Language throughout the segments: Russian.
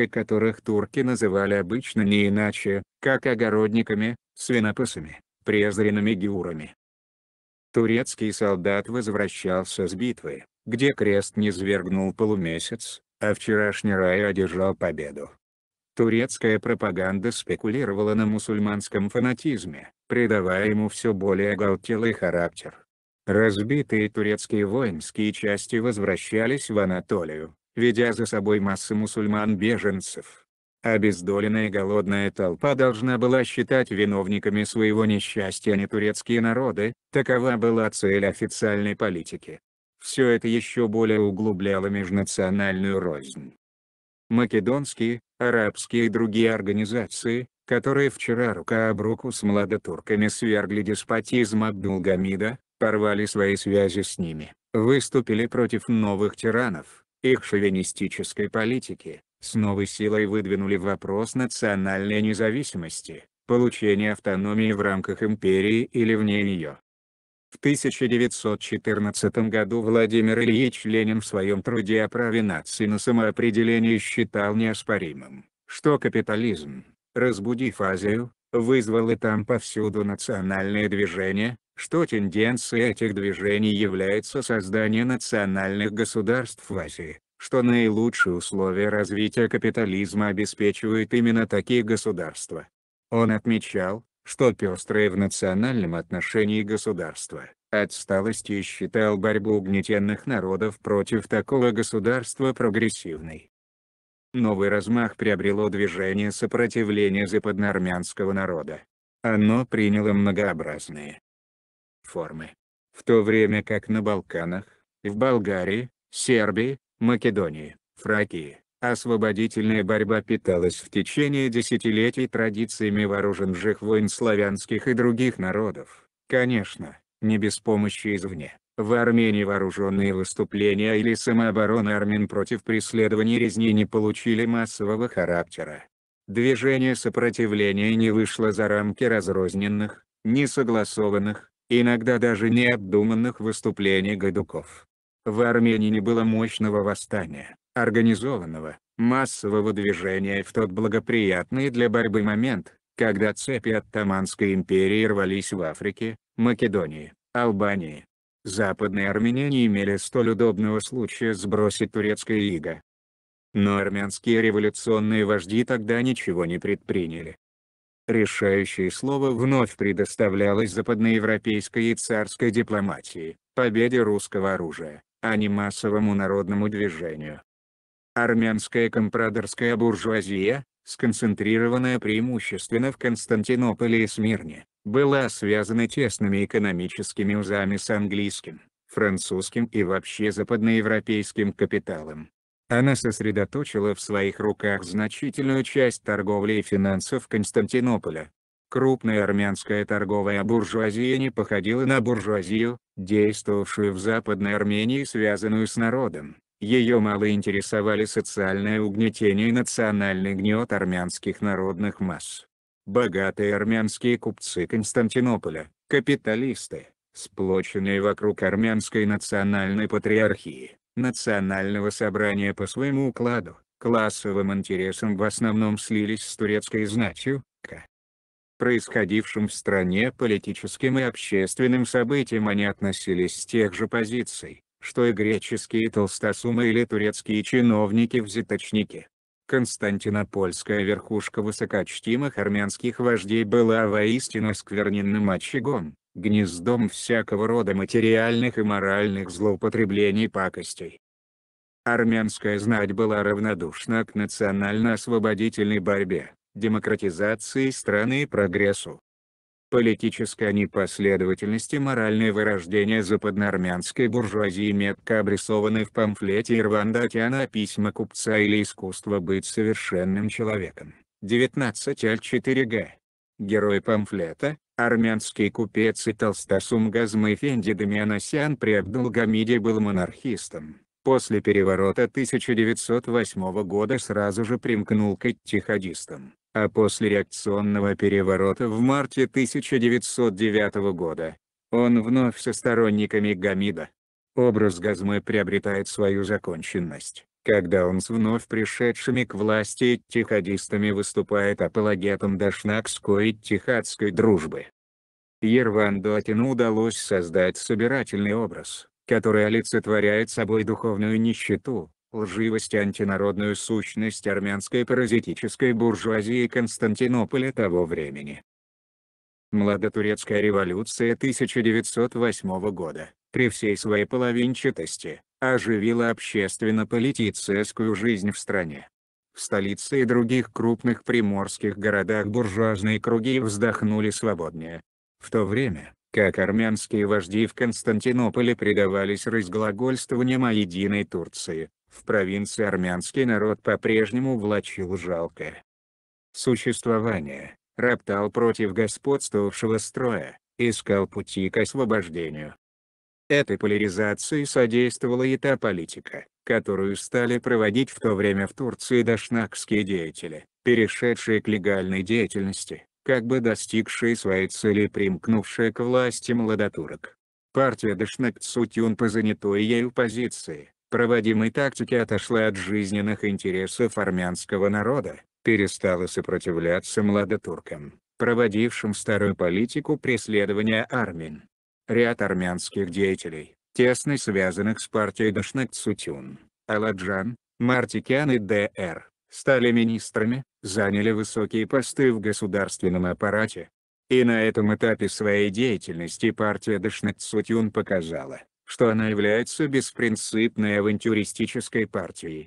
техникой которых турки называли обычно не иначе, как огородниками, свинопасами, презренными геурами. Турецкий солдат возвращался с битвы, где крест не свергнул полумесяц, а вчерашний рай одержал победу. Турецкая пропаганда спекулировала на мусульманском фанатизме, придавая ему все более оголтелый характер. Разбитые турецкие воинские части возвращались в Анатолию, ведя за собой массы мусульман-беженцев. Обездоленная голодная толпа должна была считать виновниками своего несчастья не турецкие народы, такова была цель официальной политики. Все это еще более углубляло межнациональную рознь. Македонские, арабские и другие организации, которые вчера рука об руку с младотурками свергли деспотизм Абдулгамида, порвали свои связи с ними, выступили против новых тиранов их шовинистической политики, с новой силой выдвинули вопрос национальной независимости, получения автономии в рамках империи или вне нее. В 1914 году Владимир Ильич Ленин в своем труде о праве нации на самоопределение считал неоспоримым, что капитализм, разбудив Азию, вызвало там повсюду национальные движения, что тенденцией этих движений является создание национальных государств в Азии, что наилучшие условия развития капитализма обеспечивают именно такие государства. Он отмечал, что пестрое в национальном отношении государство, отсталости считал борьбу угнетенных народов против такого государства прогрессивной. Новый размах приобрело движение сопротивления западноармянского народа. Оно приняло многообразные формы. В то время как на Балканах, в Болгарии, Сербии, Македонии, Фракии, освободительная борьба питалась в течение десятилетий традициями вооруженных войн славянских и других народов, конечно, не без помощи извне. В Армении вооруженные выступления или самооборона армян против преследований резни не получили массового характера. Движение сопротивления не вышло за рамки разрозненных, несогласованных, иногда даже необдуманных выступлений гайдуков. В Армении не было мощного восстания, организованного, массового движения в тот благоприятный для борьбы момент, когда цепи Оттаманской империи рвались в Африке, Македонии, Албании, западные армяне не имели столь удобного случая сбросить турецкое иго. Но армянские революционные вожди тогда ничего не предприняли. Решающее слово вновь предоставлялось западноевропейской и царской дипломатии, победе русского оружия, а не массовому народному движению. Армянская компрадорская буржуазия, сконцентрированная преимущественно в Константинополе и Смирне, была связана тесными экономическими узами с английским, французским и вообще западноевропейским капиталом. Она сосредоточила в своих руках значительную часть торговли и финансов Константинополя. Крупная армянская торговая буржуазия не походила на буржуазию, действовавшую в Западной Армении связанную с народом. Ее мало интересовали социальное угнетение и национальный гнет армянских народных масс богатые армянские купцы Константинополя, капиталисты, сплоченные вокруг армянской национальной патриархии, национального собрания по своему укладу, классовым интересам в основном слились с турецкой знатью, к происходившим в стране политическим и общественным событиям они относились с тех же позиций, что и греческие толстосумы или турецкие чиновники-взяточники, Константинопольская верхушка высокочтимых армянских вождей была воистину скверненным очагом, гнездом всякого рода материальных и моральных злоупотреблений пакостей. Армянская знать была равнодушна к национально-освободительной борьбе, демократизации страны и прогрессу. Политическая непоследовательность и моральное вырождение западноармянской буржуазии метко обрисованы в памфлете Ирванда Атяна «Письма купца или искусство быть совершенным человеком» 19 4 г. Герой памфлета, армянский купец и толстосум Газмыфенди Дамианосян при Абдулгамиде был монархистом. После переворота 1908 года сразу же примкнул к иттихадистам а после реакционного переворота в марте 1909 года, он вновь со сторонниками Гамида. Образ Газмы приобретает свою законченность, когда он с вновь пришедшими к власти тихадистами выступает апологетом дашнакской тихадской дружбы. Ерванду Атину удалось создать собирательный образ, который олицетворяет собой духовную нищету, лживость и антинародную сущность армянской паразитической буржуазии Константинополя того времени. Младотурецкая революция 1908 года, при всей своей половинчатости, оживила общественно-политическую жизнь в стране. В столице и других крупных приморских городах буржуазные круги вздохнули свободнее. В то время, как армянские вожди в Константинополе предавались разглагольствованиям о единой Турции, в провинции армянский народ по-прежнему влачил жалкое существование, роптал против господствовавшего строя, искал пути к освобождению. Этой поляризации содействовала и та политика, которую стали проводить в то время в Турции дашнакские деятели, перешедшие к легальной деятельности, как бы достигшие своей цели примкнувшие к власти младотурок. Партия Дашнак Цутюн по занятой ею позиции, проводимой тактики отошла от жизненных интересов армянского народа, перестала сопротивляться младотуркам, проводившим старую политику преследования армин. Ряд армянских деятелей, тесно связанных с партией Дашнак-Цутюн, Аладжан, Мартикян и Д.Р., стали министрами, заняли высокие посты в государственном аппарате. И на этом этапе своей деятельности партия Дашнак-Цутюн показала, что она является беспринципной авантюристической партией.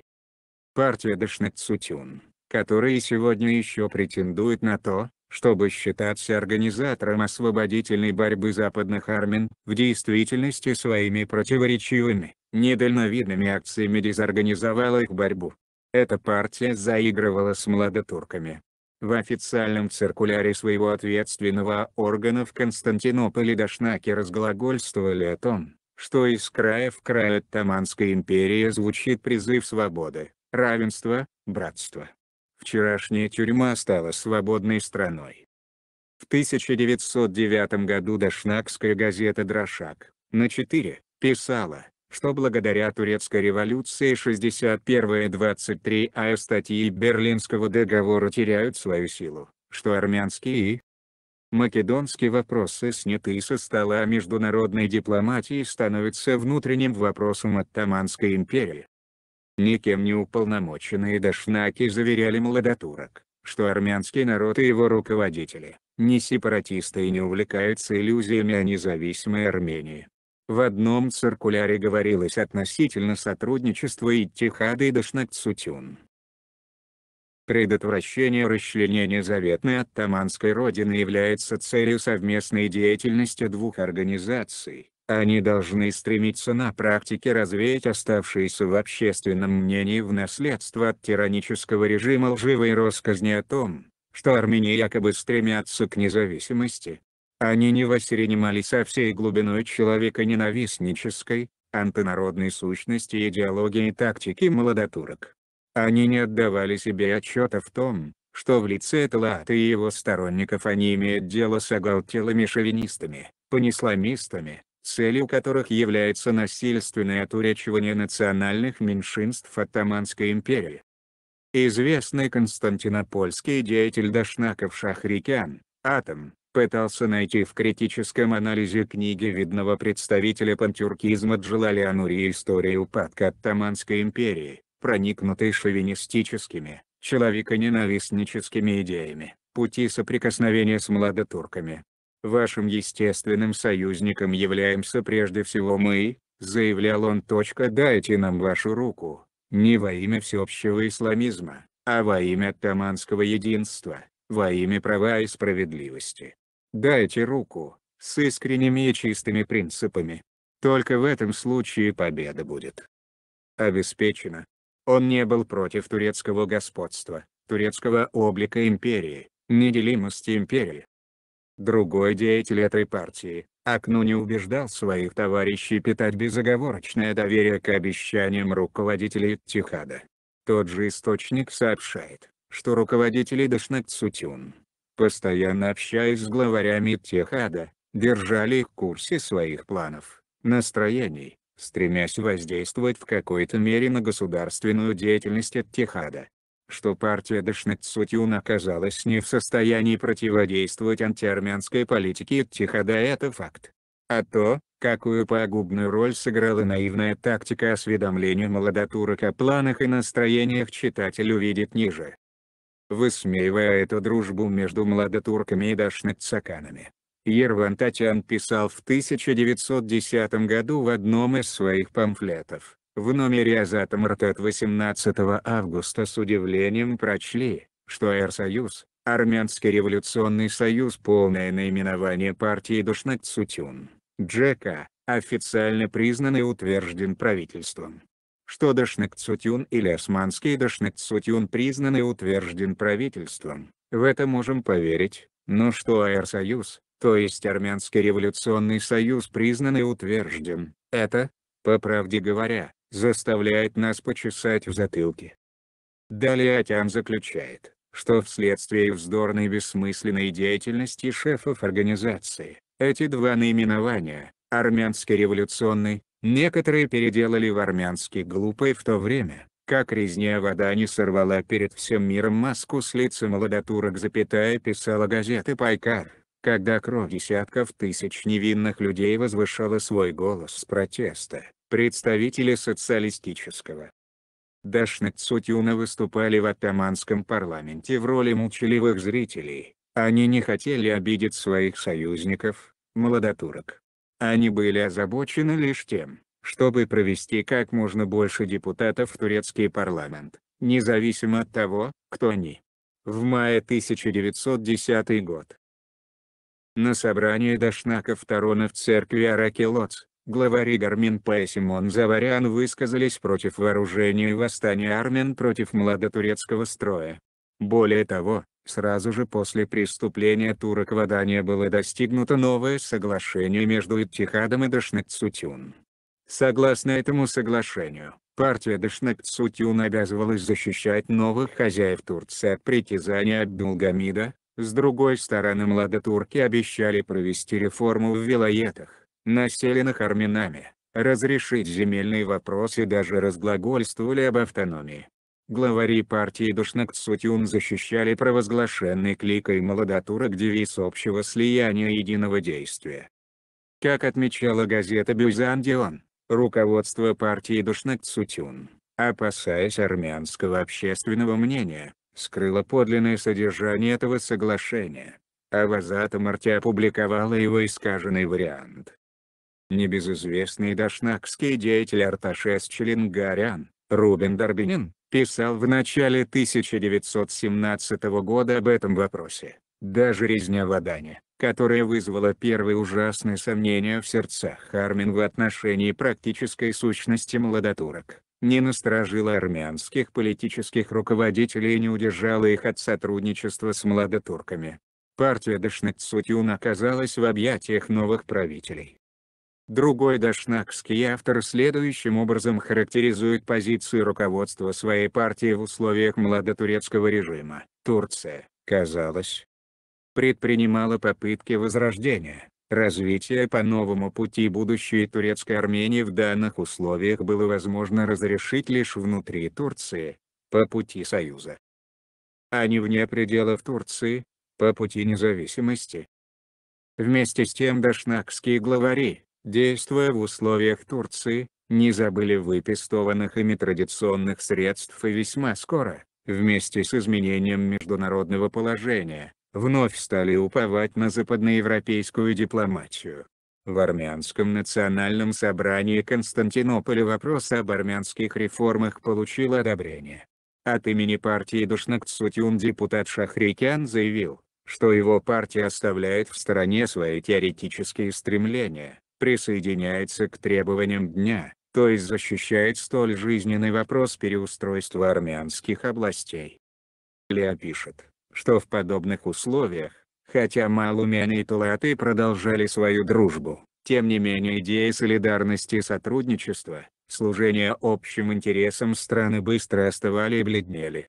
Партия Дашнацутюн, которая сегодня еще претендует на то, чтобы считаться организатором освободительной борьбы западных армян, в действительности своими противоречивыми, недальновидными акциями дезорганизовала их борьбу. Эта партия заигрывала с младотурками. В официальном циркуляре своего ответственного органа в Константинополе Дашнаки разглагольствовали о том, что из края в край Оттаманская империя звучит призыв свободы, равенства, братства. Вчерашняя тюрьма стала свободной страной. В 1909 году Дашнакская газета «Дрошак» на 4 писала, что благодаря турецкой революции 61-23а статьи Берлинского договора теряют свою силу, что армянские и Македонский вопрос сняты со стола международной дипломатии становится внутренним вопросом Оттаманской империи. Никем не уполномоченные дашнаки заверяли молодотурок, что армянский народ и его руководители, не сепаратисты и не увлекаются иллюзиями о независимой Армении. В одном циркуляре говорилось относительно сотрудничества Иттихада и Дашнак-Цутюн, Предотвращение расчленения заветной оттаманской родины является целью совместной деятельности двух организаций. Они должны стремиться на практике развеять оставшиеся в общественном мнении в наследство от тиранического режима лживые россказни о том, что армяне якобы стремятся к независимости. Они не воспринимали со всей глубиной человека ненавистнической, антинародной сущности идеологии и тактики молодотурок. Они не отдавали себе отчета в том, что в лице Талата и его сторонников они имеют дело с оголтелыми шовинистами, панисламистами, целью которых является насильственное отуречивание национальных меньшинств оттаманской империи. Известный константинопольский деятель Дашнаков Шахрикян, Атом, пытался найти в критическом анализе книги видного представителя пантюркизма Джалали Анури историю упадка оттаманской империи, проникнутой шовинистическими, человеконенавистническими идеями, пути соприкосновения с младотурками. Вашим естественным союзником являемся прежде всего мы, заявлял он. Дайте нам вашу руку, не во имя всеобщего исламизма, а во имя оттаманского единства, во имя права и справедливости. Дайте руку, с искренними и чистыми принципами. Только в этом случае победа будет обеспечена. Он не был против турецкого господства, турецкого облика империи, неделимости империи. Другой деятель этой партии, Акну не убеждал своих товарищей питать безоговорочное доверие к обещаниям руководителей Тихада. Тот же источник сообщает, что руководители дашнак Дашнакцутюн, постоянно общаясь с главарями Тихада, держали их в курсе своих планов, настроений, стремясь воздействовать в какой-то мере на государственную деятельность Аттихада. Что партия Дашнацутюн оказалась не в состоянии противодействовать антиармянской политике Аттихада это факт. А то, какую пагубную роль сыграла наивная тактика осведомления молодотурок о планах и настроениях читатель увидит ниже. Высмеивая эту дружбу между молодотурками и дашнацаканами, Ервантачан писал в 1910 году в одном из своих памфлетов, в номере «Азатомрт» от 18 августа с удивлением прочли, что эр Армянский революционный союз полное наименование партии Душнакцутюн, Джека, официально признан и утвержден правительством. Что Дашнакцутюн или Османский Дашнакцутюн признан и утвержден правительством, в это можем поверить, но что Аэрсоюз, то есть Армянский революционный союз признан и утвержден, это, по правде говоря, заставляет нас почесать в затылке. Далее Атян заключает, что вследствие вздорной бессмысленной деятельности шефов организации, эти два наименования, армянский революционный, некоторые переделали в армянский глупый в то время, как резня вода не сорвала перед всем миром маску с лица молодотурок запятая писала газеты «Пайкар» когда кровь десятков тысяч невинных людей возвышала свой голос с протеста, представители социалистического Дашнацутюна выступали в атаманском парламенте в роли молчаливых зрителей, они не хотели обидеть своих союзников, молодотурок. Они были озабочены лишь тем, чтобы провести как можно больше депутатов в турецкий парламент, независимо от того, кто они. В мае 1910 год, на собрании дашнаков Тарона в церкви Аракелоц, главари Гарминпа и Симон Заварян высказались против вооружения и восстания армян против младотурецкого строя. Более того, сразу же после преступления турок в Адане было достигнуто новое соглашение между Иттихадом и Дашнакцутюн. Согласно этому соглашению, партия Дашнакцутюн обязывалась защищать новых хозяев Турции от притязания Абдулгамида, с другой стороны младотурки обещали провести реформу в Вилоетах, населенных армянами, разрешить земельные вопросы и даже разглагольствовали об автономии. Главари партии Душнакцутюн защищали провозглашенный кликой молодотурок девиз общего слияния единого действия. Как отмечала газета «Бюзандион», руководство партии Душнакцутюн, опасаясь армянского общественного мнения, скрыла подлинное содержание этого соглашения. а Авазата Марти опубликовала его искаженный вариант. Небезызвестный дашнакский деятель Арташес Челингарян, Рубин Дорбинин, писал в начале 1917 года об этом вопросе. Даже резня в Адане, которая вызвала первые ужасные сомнения в сердцах Армин в отношении практической сущности молодотурок, не насторожила армянских политических руководителей и не удержало их от сотрудничества с младотурками. Партия Дашнакцутюн оказалась в объятиях новых правителей. Другой дашнакский автор следующим образом характеризует позицию руководства своей партии в условиях младотурецкого режима. Турция, казалось, предпринимала попытки возрождения, Развитие по новому пути будущей турецкой Армении в данных условиях было возможно разрешить лишь внутри Турции, по пути Союза. А не вне пределов Турции, по пути независимости. Вместе с тем дашнакские главари, действуя в условиях Турции, не забыли выпистованных ими традиционных средств и весьма скоро, вместе с изменением международного положения, вновь стали уповать на западноевропейскую дипломатию. В Армянском национальном собрании Константинополя вопрос об армянских реформах получил одобрение. От имени партии Душнакцутюн депутат Шахрикян заявил, что его партия оставляет в стороне свои теоретические стремления, присоединяется к требованиям дня, то есть защищает столь жизненный вопрос переустройства армянских областей. Лео пишет что в подобных условиях, хотя Малумяне и Талаты продолжали свою дружбу, тем не менее идеи солидарности и сотрудничества, служения общим интересам страны быстро остывали и бледнели.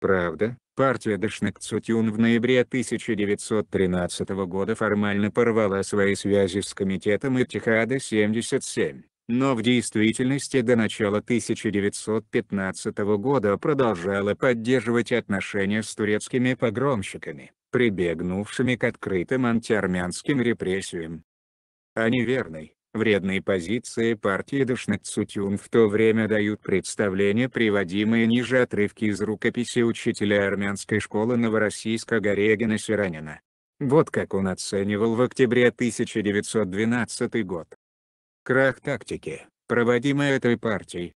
Правда, партия дашнак Дашнакцутюн в ноябре 1913 года формально порвала свои связи с комитетом Итихада-77 но в действительности до начала 1915 года продолжала поддерживать отношения с турецкими погромщиками, прибегнувшими к открытым антиармянским репрессиям. О неверной, вредной позиции партии Дашнакцутюн в то время дают представление приводимые ниже отрывки из рукописи учителя армянской школы Новороссийска Горегина Сиранина. Вот как он оценивал в октябре 1912 год крах тактики, проводимой этой партией.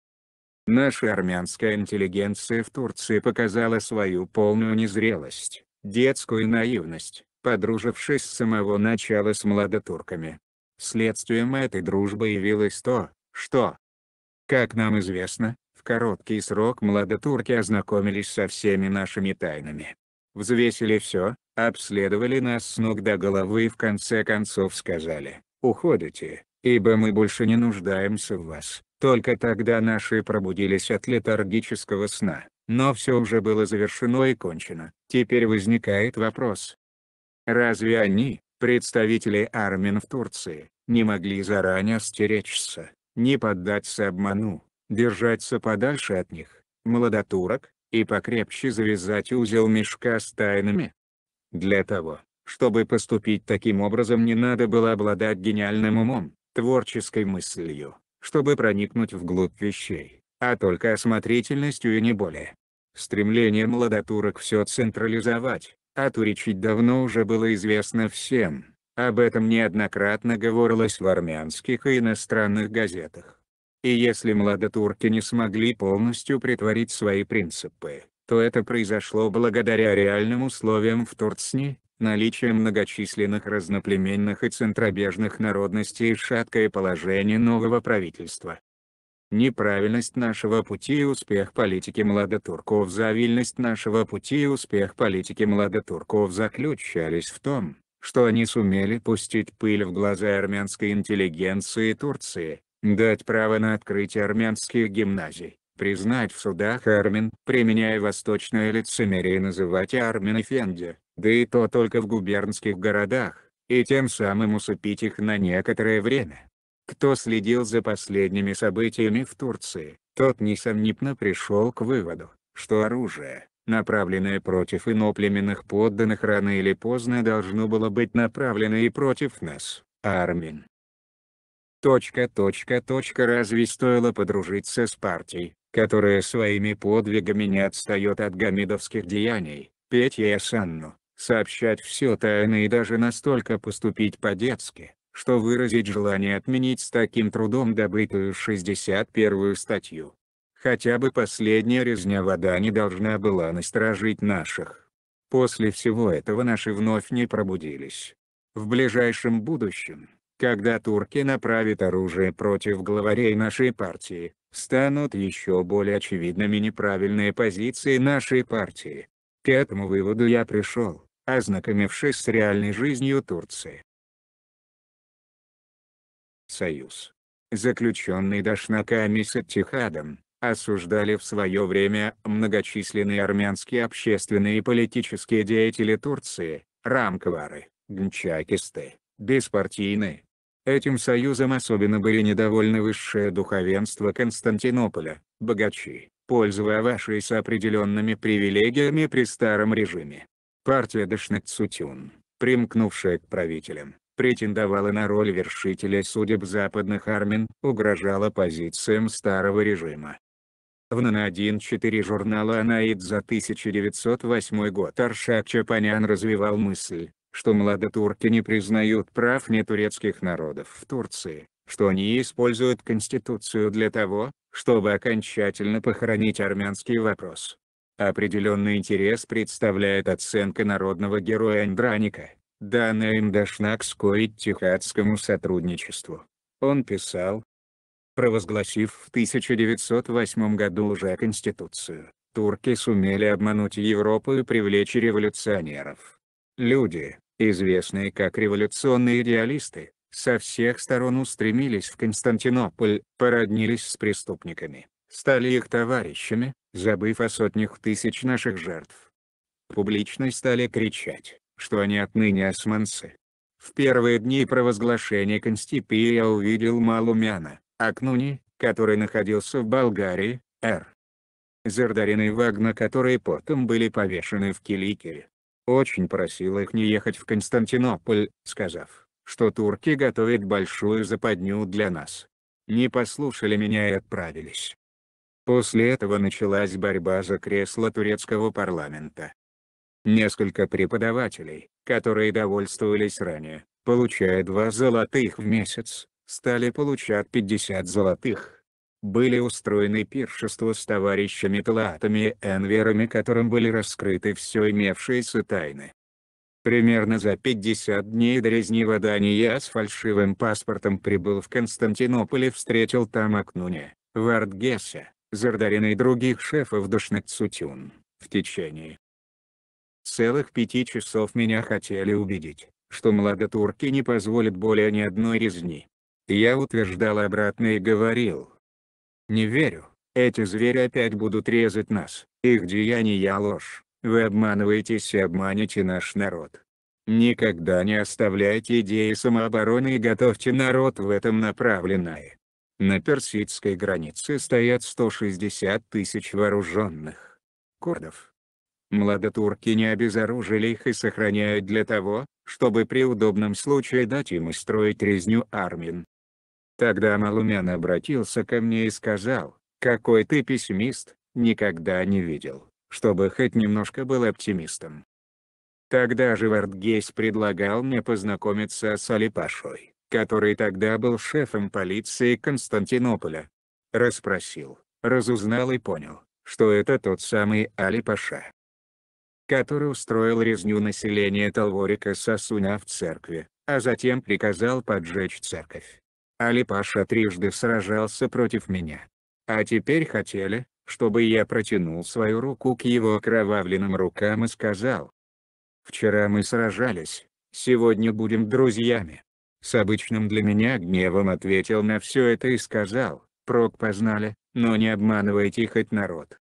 Наша армянская интеллигенция в Турции показала свою полную незрелость, детскую наивность, подружившись с самого начала с младотурками. Следствием этой дружбы явилось то, что, как нам известно, в короткий срок младотурки ознакомились со всеми нашими тайнами. Взвесили все, обследовали нас с ног до головы и в конце концов сказали, уходите, ибо мы больше не нуждаемся в вас. Только тогда наши пробудились от летаргического сна, но все уже было завершено и кончено. Теперь возникает вопрос. Разве они, представители армин в Турции, не могли заранее стеречься, не поддаться обману, держаться подальше от них, молодотурок, и покрепче завязать узел мешка с тайнами? Для того, чтобы поступить таким образом не надо было обладать гениальным умом, творческой мыслью, чтобы проникнуть вглубь вещей, а только осмотрительностью и не более. Стремление молодотурок все централизовать, а туричить давно уже было известно всем, об этом неоднократно говорилось в армянских и иностранных газетах. И если молодотурки не смогли полностью притворить свои принципы, то это произошло благодаря реальным условиям в Турции, наличие многочисленных разноплеменных и центробежных народностей и шаткое положение нового правительства. Неправильность нашего пути и успех политики младотурков Завильность нашего пути и успех политики младотурков заключались в том, что они сумели пустить пыль в глаза армянской интеллигенции Турции, дать право на открытие армянских гимназий, признать в судах армин, применяя восточное лицемерие и называть армин и фенди, да и то только в губернских городах, и тем самым усыпить их на некоторое время. Кто следил за последними событиями в Турции, тот несомненно пришел к выводу, что оружие, направленное против иноплеменных подданных рано или поздно должно было быть направлено и против нас, армин. Точка, точка, точка. Разве стоило подружиться с партией, которая своими подвигами не отстает от гамидовских деяний, Петя и Санну, сообщать все тайно и даже настолько поступить по-детски, что выразить желание отменить с таким трудом добытую 61-ю статью. Хотя бы последняя резня вода не должна была насторожить наших. После всего этого наши вновь не пробудились. В ближайшем будущем, когда турки направят оружие против главарей нашей партии, станут еще более очевидными неправильные позиции нашей партии. К этому выводу я пришел, ознакомившись с реальной жизнью Турции. Союз. Заключенный Дашнаками с Аттихадом, осуждали в свое время многочисленные армянские общественные и политические деятели Турции, рамквары, гнчакисты, беспартийные. Этим союзом особенно были недовольны высшее духовенство Константинополя, богачи, пользовавшиеся определенными привилегиями при старом режиме, Партия Дашнацутюн, примкнувшая к правителям, претендовала на роль вершителя судеб западных армин, угрожала позициям старого режима. В НАНА-1.4 журнала «Анаид» за 1908 год Аршак Чапанян развивал мысль, что младотурки не признают прав нетурецких народов в Турции, что они используют конституцию для того, чтобы окончательно похоронить армянский вопрос. Определенный интерес представляет оценка народного героя Андраника, данная им Дашнакско и сотрудничеству. Он писал, провозгласив в 1908 году уже Конституцию, турки сумели обмануть Европу и привлечь революционеров. Люди, известные как революционные идеалисты, со всех сторон устремились в Константинополь, породнились с преступниками, стали их товарищами, забыв о сотнях тысяч наших жертв. Публично стали кричать, что они отныне османцы. В первые дни провозглашения Констипии я увидел Малумяна, Акнуни, который находился в Болгарии, Р. Зардарина и Вагна которые потом были повешены в Киликере. Очень просил их не ехать в Константинополь, сказав, что турки готовят большую западню для нас. Не послушали меня и отправились. После этого началась борьба за кресло турецкого парламента. Несколько преподавателей, которые довольствовались ранее, получая два золотых в месяц, стали получать 50 золотых. Были устроены пиршества с товарищами Талаатами и Энверами которым были раскрыты все имевшиеся тайны. Примерно за 50 дней до резни Водания с фальшивым паспортом прибыл в Константинополь и встретил там Акнуне, в Артгесе. Зардарина и других шефов Душнацутюн, в течение целых пяти часов меня хотели убедить, что молодотурки не позволят более ни одной резни. Я утверждал обратно и говорил. Не верю, эти звери опять будут резать нас, их деяния ложь, вы обманываетесь и обманете наш народ. Никогда не оставляйте идеи самообороны и готовьте народ в этом направленное. На персидской границе стоят 160 тысяч вооруженных курдов. Младотурки не обезоружили их и сохраняют для того, чтобы при удобном случае дать им устроить резню армин. Тогда Малумян обратился ко мне и сказал, «Какой ты пессимист, никогда не видел, чтобы хоть немножко был оптимистом». Тогда же Вардгейс предлагал мне познакомиться с Алипашой который тогда был шефом полиции Константинополя. Расспросил, разузнал и понял, что это тот самый Али Паша, который устроил резню населения Талворика сосуня в церкви, а затем приказал поджечь церковь. Али Паша трижды сражался против меня. А теперь хотели, чтобы я протянул свою руку к его окровавленным рукам и сказал. «Вчера мы сражались, сегодня будем друзьями». С обычным для меня гневом ответил на все это и сказал, прок познали, но не обманывайте хоть народ.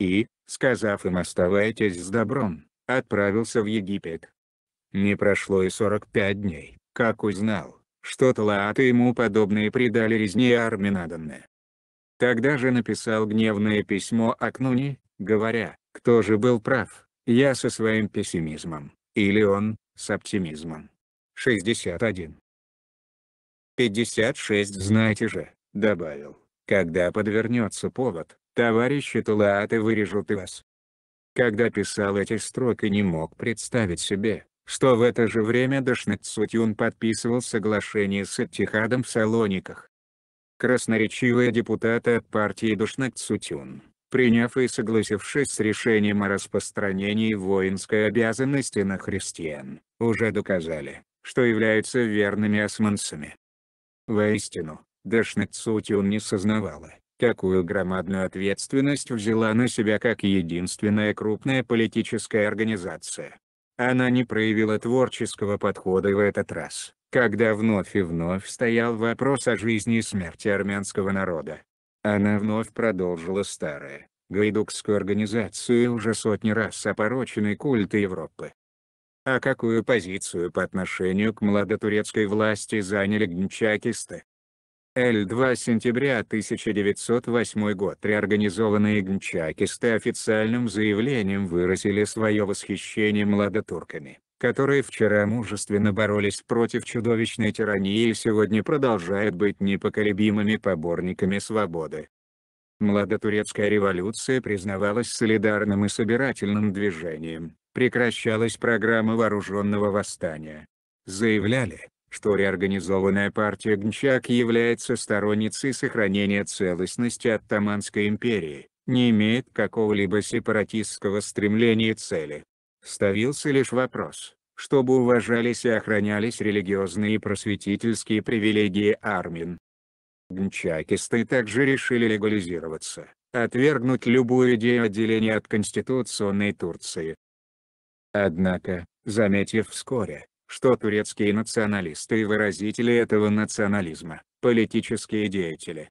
И, сказав им оставайтесь с добром, отправился в Египет. Не прошло и 45 дней, как узнал, что Талаат ему подобные предали резне Арминадонне. Тогда же написал гневное письмо Акнуни, говоря, кто же был прав, я со своим пессимизмом, или он, с оптимизмом. 61. 56 Знаете же, добавил, когда подвернется повод, товарищи Талааты вырежут и вас. Когда писал эти строки не мог представить себе, что в это же время Дашнацутюн подписывал соглашение с Аттихадом в Салониках. Красноречивые депутаты от партии Душнацутюн, приняв и согласившись с решением о распространении воинской обязанности на христиан, уже доказали, что являются верными османцами. Воистину, Дашнацутиун не сознавала, какую громадную ответственность взяла на себя как единственная крупная политическая организация. Она не проявила творческого подхода в этот раз, когда вновь и вновь стоял вопрос о жизни и смерти армянского народа. Она вновь продолжила старое, гайдукскую организацию уже сотни раз опороченный культ Европы. А какую позицию по отношению к младотурецкой власти заняли гнчакисты? Л-2 сентября 1908 год реорганизованные гнчакисты официальным заявлением выразили свое восхищение младотурками, которые вчера мужественно боролись против чудовищной тирании и сегодня продолжают быть непоколебимыми поборниками свободы. Младотурецкая революция признавалась солидарным и собирательным движением, прекращалась программа вооруженного восстания. Заявляли, что реорганизованная партия Гнчак является сторонницей сохранения целостности Оттаманской империи, не имеет какого-либо сепаратистского стремления и цели. Ставился лишь вопрос, чтобы уважались и охранялись религиозные и просветительские привилегии армин. Гнчакисты также решили легализироваться, отвергнуть любую идею отделения от конституционной Турции, Однако, заметив вскоре, что турецкие националисты и выразители этого национализма – политические деятели,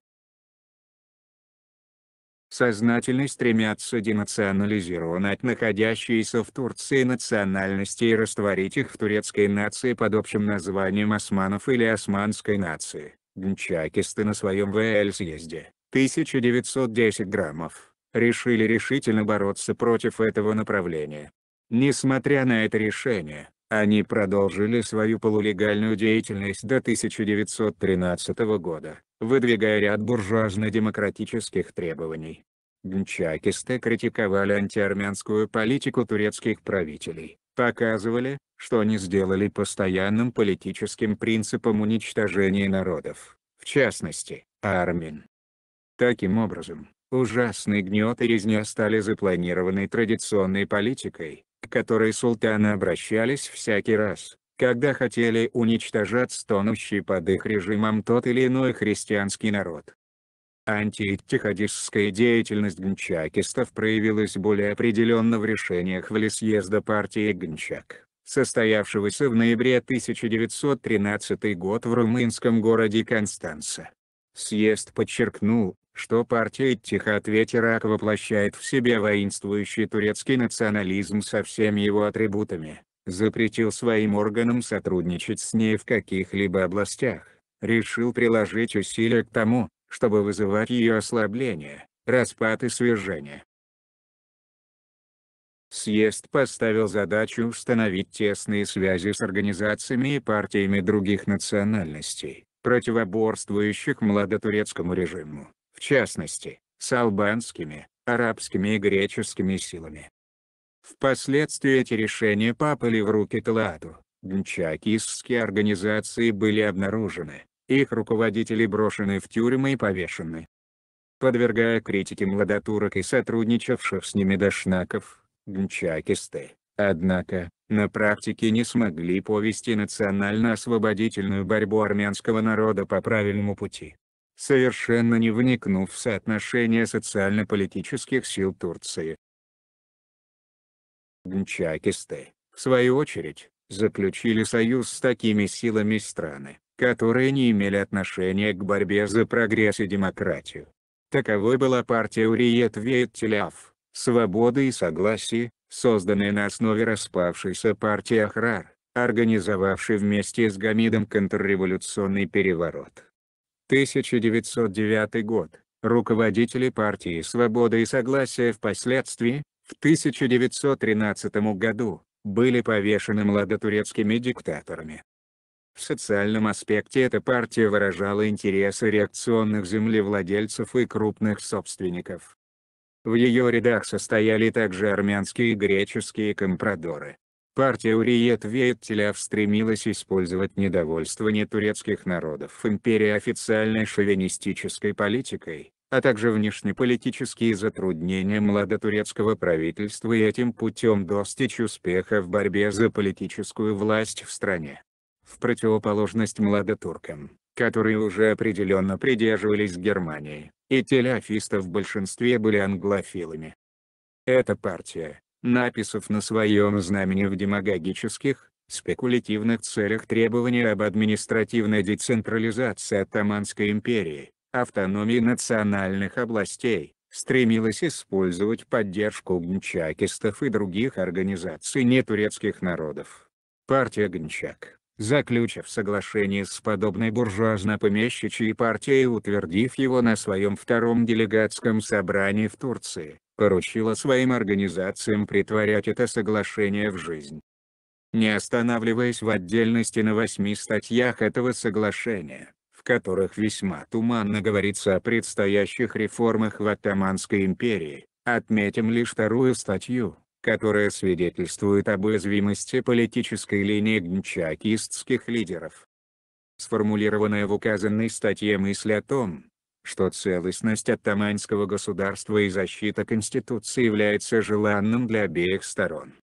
сознательно стремятся денационализировать находящиеся в Турции национальности и растворить их в турецкой нации под общим названием османов или османской нации. Гнчакисты на своем ВЛ-съезде, 1910 граммов, решили решительно бороться против этого направления, Несмотря на это решение, они продолжили свою полулегальную деятельность до 1913 года, выдвигая ряд буржуазно-демократических требований. Гнчакисты критиковали антиармянскую политику турецких правителей, показывали, что они сделали постоянным политическим принципом уничтожения народов, в частности, армин. Таким образом, ужасный гнет и резня стали запланированной традиционной политикой, к которой султаны обращались всякий раз, когда хотели уничтожать стонущий под их режимом тот или иной христианский народ. Антииттихадистская деятельность гнчакистов проявилась более определенно в решениях в Влесъезда партии Гнчак, состоявшегося в ноябре 1913 год в румынском городе Констанца. Съезд подчеркнул, что партия Иттиха от Ветерак воплощает в себе воинствующий турецкий национализм со всеми его атрибутами, запретил своим органам сотрудничать с ней в каких-либо областях, решил приложить усилия к тому, чтобы вызывать ее ослабление, распад и свержение. Съезд поставил задачу установить тесные связи с организациями и партиями других национальностей, противоборствующих младотурецкому режиму, частности, с албанскими, арабскими и греческими силами. Впоследствии эти решения попали в руки Талату, гнчакистские организации были обнаружены, их руководители брошены в тюрьмы и повешены. Подвергая критике младотурок и сотрудничавших с ними дошнаков, гнчакисты, однако, на практике не смогли повести национально-освободительную борьбу армянского народа по правильному пути совершенно не вникнув в соотношение социально-политических сил Турции. Гнчакисты, в свою очередь, заключили союз с такими силами страны, которые не имели отношения к борьбе за прогресс и демократию. Таковой была партия Уриет Вейттеляв, «Свободы и согласие», созданная на основе распавшейся партии Ахрар, организовавшей вместе с Гамидом контрреволюционный переворот. 1909 год, руководители партии «Свобода и согласия» впоследствии, в 1913 году, были повешены младотурецкими диктаторами. В социальном аспекте эта партия выражала интересы реакционных землевладельцев и крупных собственников. В ее рядах состояли также армянские и греческие компрадоры, Партия Уриет Вейттеля стремилась использовать недовольство не турецких народов империи официальной шовинистической политикой, а также внешнеполитические затруднения младотурецкого правительства и этим путем достичь успеха в борьбе за политическую власть в стране. В противоположность младотуркам, которые уже определенно придерживались Германии, и теляфисты в большинстве были англофилами. Эта партия, написав на своем знамени в демагогических, спекулятивных целях требования об административной децентрализации Оттоманской империи, автономии национальных областей, стремилась использовать поддержку гнчакистов и других организаций нетурецких народов. Партия Гнчак, заключив соглашение с подобной буржуазно-помещичьей партией и утвердив его на своем втором делегатском собрании в Турции, поручила своим организациям притворять это соглашение в жизнь. Не останавливаясь в отдельности на восьми статьях этого соглашения, в которых весьма туманно говорится о предстоящих реформах в Оттоманской империи, отметим лишь вторую статью, которая свидетельствует об уязвимости политической линии гнчакистских лидеров. Сформулированная в указанной статье мысль о том, что целостность оттаманского государства и защита Конституции является желанным для обеих сторон.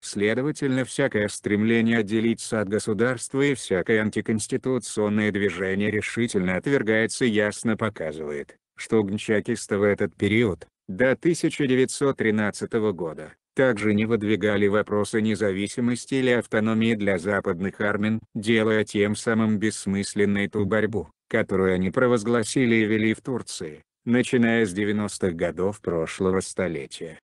Следовательно, всякое стремление отделиться от государства и всякое антиконституционное движение решительно отвергается и ясно показывает, что гнчакисты в этот период, до 1913 года, также не выдвигали вопросы независимости или автономии для западных армян, делая тем самым бессмысленной ту борьбу, которую они провозгласили и вели в Турции, начиная с 90-х годов прошлого столетия.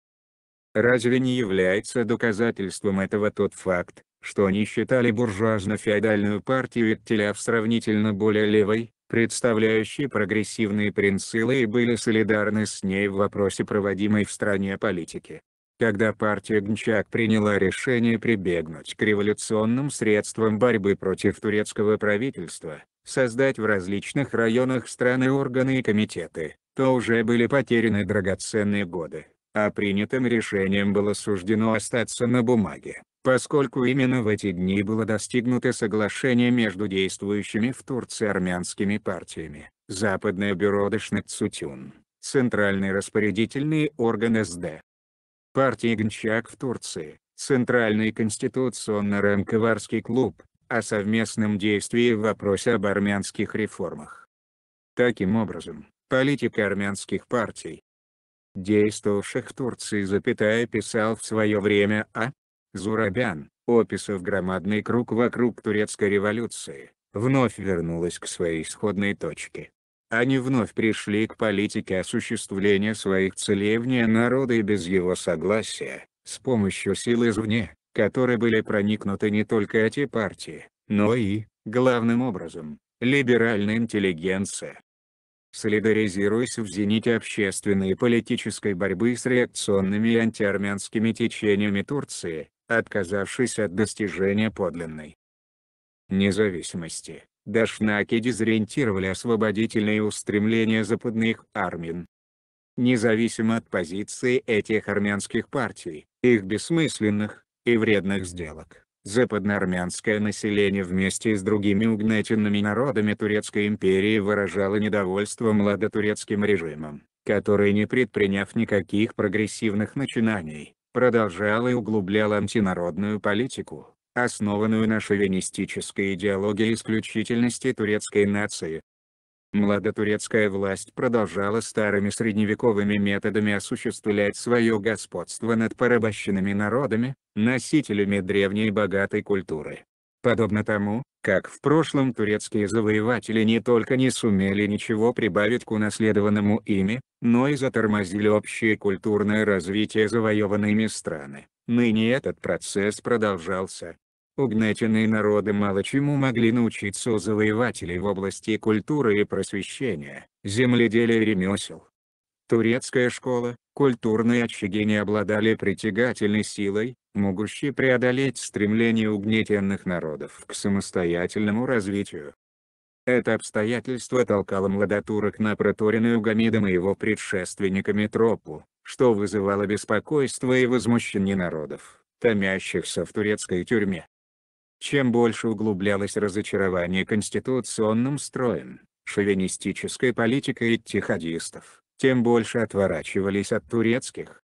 Разве не является доказательством этого тот факт, что они считали буржуазно-феодальную партию Иттеля в сравнительно более левой, представляющей прогрессивные принципы и были солидарны с ней в вопросе проводимой в стране политики? когда партия Гнчак приняла решение прибегнуть к революционным средствам борьбы против турецкого правительства, создать в различных районах страны органы и комитеты, то уже были потеряны драгоценные годы, а принятым решением было суждено остаться на бумаге, поскольку именно в эти дни было достигнуто соглашение между действующими в Турции армянскими партиями, Западное бюро Дешнецутюн, Центральный распорядительный орган СД, партии Гнчак в Турции, Центральный конституционно-ранковарский клуб, о совместном действии в вопросе об армянских реформах. Таким образом, политика армянских партий, действовавших в Турции запятая писал в свое время А. Зурабян, описав громадный круг вокруг турецкой революции, вновь вернулась к своей исходной точке они вновь пришли к политике осуществления своих целей вне народа и без его согласия, с помощью сил извне, которые были проникнуты не только эти партии, но и, главным образом, либеральная интеллигенция. Солидаризируясь в зените общественной и политической борьбы с реакционными и антиармянскими течениями Турции, отказавшись от достижения подлинной независимости, Дашнаки дезориентировали освободительные устремления западных армян. Независимо от позиции этих армянских партий, их бессмысленных и вредных сделок, западноармянское население вместе с другими угнетенными народами Турецкой империи выражало недовольство младотурецким режимом, который не предприняв никаких прогрессивных начинаний, продолжал и углублял антинародную политику, основанную на шовинистической идеологии исключительности турецкой нации. Младотурецкая власть продолжала старыми средневековыми методами осуществлять свое господство над порабощенными народами, носителями древней богатой культуры. Подобно тому, как в прошлом турецкие завоеватели не только не сумели ничего прибавить к унаследованному ими, но и затормозили общее культурное развитие завоеванными страны, ныне этот процесс продолжался, Угнетенные народы мало чему могли научиться у завоевателей в области культуры и просвещения, земледелия и ремесел. Турецкая школа, культурные очаги не обладали притягательной силой, могущей преодолеть стремление угнетенных народов к самостоятельному развитию. Это обстоятельство толкало младотурок на проторенную Гамидом и его предшественниками тропу, что вызывало беспокойство и возмущение народов, томящихся в турецкой тюрьме. Чем больше углублялось разочарование конституционным строем, шовинистической политикой иттихадистов, тем больше отворачивались от турецких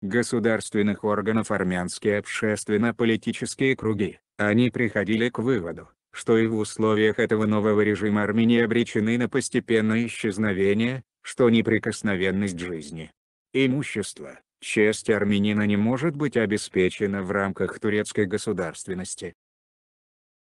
государственных органов армянские общественно-политические круги, они приходили к выводу, что и в условиях этого нового режима Армении обречены на постепенное исчезновение, что неприкосновенность жизни, имущества, Честь армянина не может быть обеспечена в рамках турецкой государственности.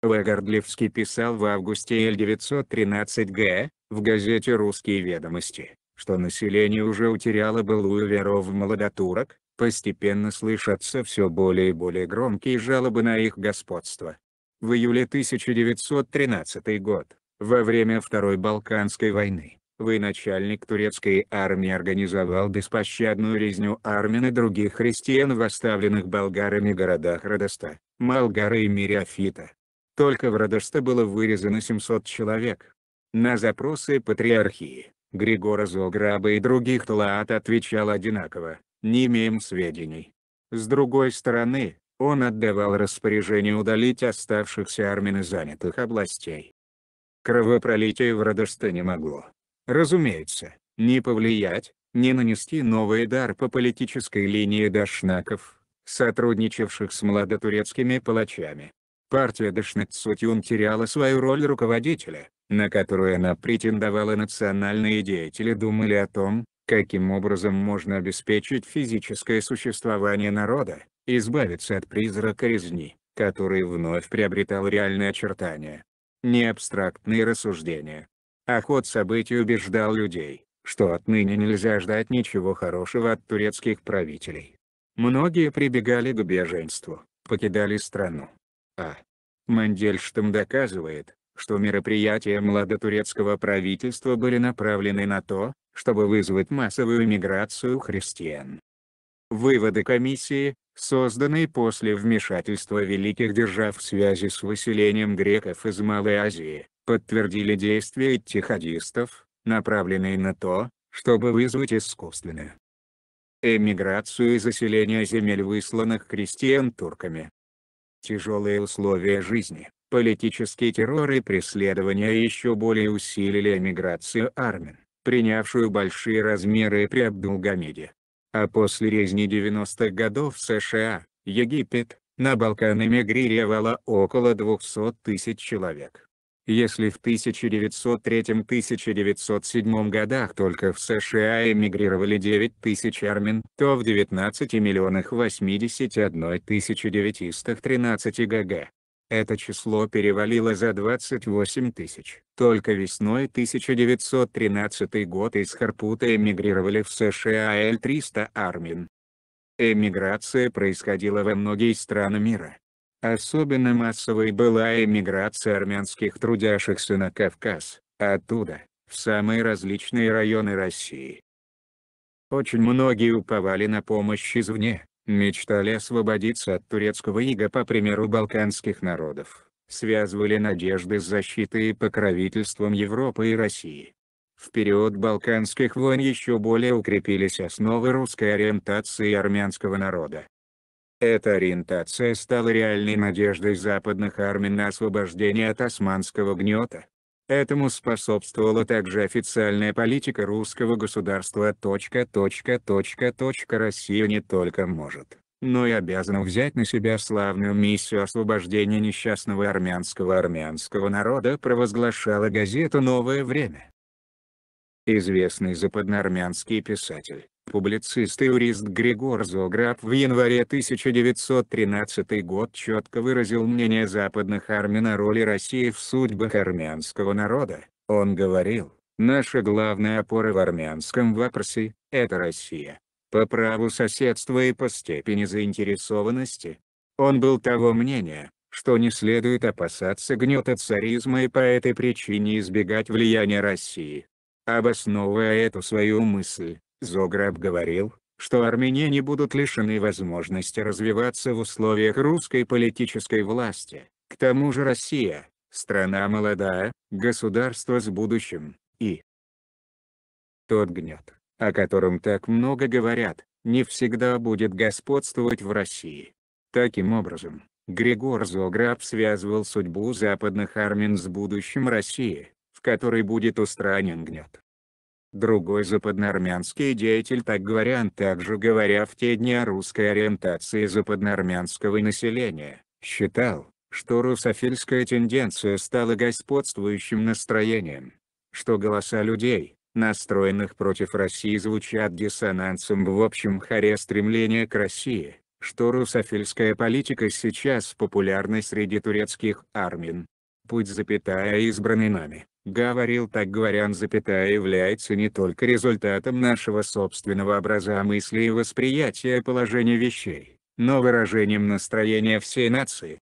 Вагардлевский писал в августе 1913 г. в газете «Русские ведомости», что население уже утеряло былую веру в молодотурок, постепенно слышатся все более и более громкие жалобы на их господство. В июле 1913 год, во время Второй Балканской войны, военачальник турецкой армии организовал беспощадную резню армян и других христиан в оставленных болгарами городах Родоста, Малгара и Мириафита. Только в Родоста было вырезано 700 человек. На запросы патриархии, Григора Зограба и других Талаат отвечал одинаково, не имеем сведений. С другой стороны, он отдавал распоряжение удалить оставшихся армян из занятых областей. Кровопролитие в Родосте не могло Разумеется, не повлиять, не нанести новый удар по политической линии дашнаков, сотрудничавших с младотурецкими палачами. Партия дашнак Дашнацутюн теряла свою роль руководителя, на которую она претендовала национальные деятели думали о том, каким образом можно обеспечить физическое существование народа, избавиться от призрака резни, который вновь приобретал реальные очертания. Не абстрактные рассуждения, а ход событий убеждал людей, что отныне нельзя ждать ничего хорошего от турецких правителей. Многие прибегали к беженству, покидали страну. А. Мандельштам доказывает, что мероприятия младотурецкого правительства были направлены на то, чтобы вызвать массовую миграцию христиан. Выводы комиссии, созданные после вмешательства великих держав в связи с выселением греков из Малой Азии, подтвердили действия иттихадистов, направленные на то, чтобы вызвать искусственную эмиграцию и заселение земель высланных крестьян турками. Тяжелые условия жизни, политический террор и преследования еще более усилили эмиграцию армян, принявшую большие размеры при Абдулгамиде. А после резни 90-х годов США, Египет, на Балкан эмигрировало около 200 тысяч человек. Если в 1903-1907 годах только в США эмигрировали 9 тысяч армян, то в 19 миллионах 81 913 гага. Это число перевалило за 28 тысяч. Только весной 1913 год из Харпута эмигрировали в США Л-300 армян. Эмиграция происходила во многие страны мира. Особенно массовой была эмиграция армянских трудящихся на Кавказ, оттуда, в самые различные районы России. Очень многие уповали на помощь извне, мечтали освободиться от турецкого ига по примеру балканских народов, связывали надежды с защитой и покровительством Европы и России. В период Балканских войн еще более укрепились основы русской ориентации армянского народа. Эта ориентация стала реальной надеждой западных армий на освобождение от османского гнета. Этому способствовала также официальная политика русского государства. Точка, точка, точка, точка. Россия не только может, но и обязана взять на себя славную миссию освобождения несчастного армянского армянского народа провозглашала газета «Новое время». Известный западноармянский писатель, Публицист и юрист Григор Зограф в январе 1913 год четко выразил мнение западных армян о роли России в судьбах армянского народа. Он говорил, «Наша главная опора в армянском вопросе – это Россия. По праву соседства и по степени заинтересованности». Он был того мнения, что не следует опасаться гнета царизма и по этой причине избегать влияния России. Обосновывая эту свою мысль, Зограб говорил, что армяне будут лишены возможности развиваться в условиях русской политической власти. К тому же Россия, страна молодая, государство с будущим, и тот гнет, о котором так много говорят, не всегда будет господствовать в России. Таким образом, Григор Зограб связывал судьбу западных армян с будущим России, в которой будет устранен гнет. Другой западноармянский деятель так говорян также говоря в те дни о русской ориентации западноармянского населения, считал, что русофильская тенденция стала господствующим настроением, что голоса людей, настроенных против России звучат диссонансом в общем хоре стремления к России, что русофильская политика сейчас популярна среди турецких армин. Путь запятая избранный нами, говорил так говорян запятая является не только результатом нашего собственного образа мысли и восприятия положения вещей, но выражением настроения всей нации.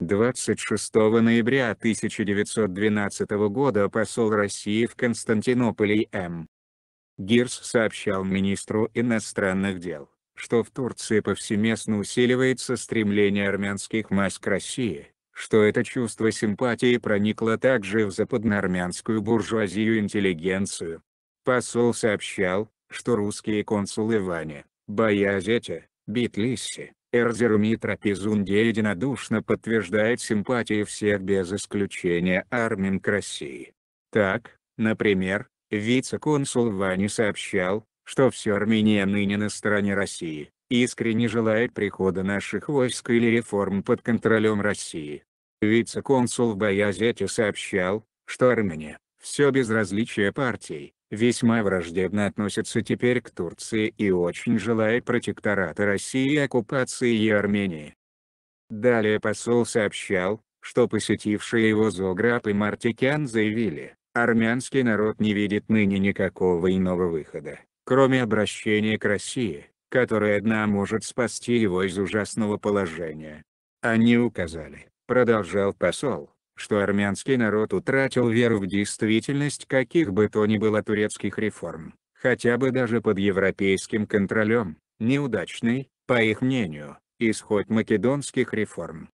26 ноября 1912 года посол России в Константинополе М. Гирс сообщал министру иностранных дел, что в Турции повсеместно усиливается стремление армянских масс к России, что это чувство симпатии проникло также в западноармянскую буржуазию интеллигенцию. Посол сообщал, что русские консулы Ваня, Боязете, Битлиси, Эрзерум и Трапезунде единодушно подтверждают симпатии всех без исключения армин к России. Так, например, вице-консул Вани сообщал, что все Армения ныне на стороне России искренне желает прихода наших войск или реформ под контролем России. Вице-консул в Баязете сообщал, что Армения, все без различия партий, весьма враждебно относится теперь к Турции и очень желает протектората России и оккупации Армении. Далее посол сообщал, что посетившие его Зограб и Мартикян заявили, армянский народ не видит ныне никакого иного выхода, кроме обращения к России которая одна может спасти его из ужасного положения. Они указали, продолжал посол, что армянский народ утратил веру в действительность каких бы то ни было турецких реформ, хотя бы даже под европейским контролем, неудачный, по их мнению, исход македонских реформ,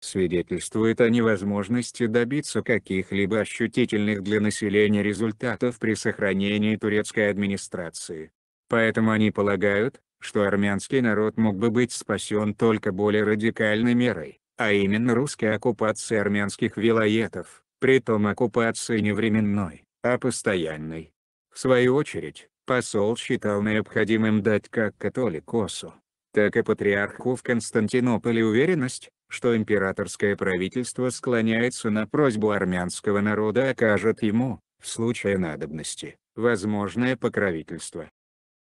свидетельствует о невозможности добиться каких-либо ощутительных для населения результатов при сохранении турецкой администрации. Поэтому они полагают, что армянский народ мог бы быть спасен только более радикальной мерой, а именно русской оккупацией армянских вилоетов, притом оккупации не временной, а постоянной. В свою очередь, посол считал необходимым дать как католикосу, так и патриарху в Константинополе уверенность, что императорское правительство склоняется на просьбу армянского народа окажет ему, в случае надобности, возможное покровительство.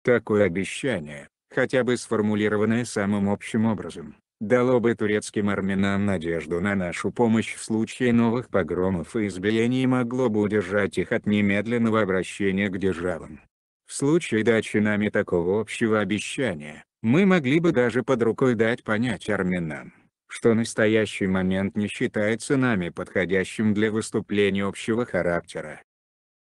Такое обещание, хотя бы сформулированное самым общим образом, дало бы турецким армянам надежду на нашу помощь в случае новых погромов и избиений и могло бы удержать их от немедленного обращения к державам. В случае дачи нами такого общего обещания, мы могли бы даже под рукой дать понять армянам, что настоящий момент не считается нами подходящим для выступления общего характера.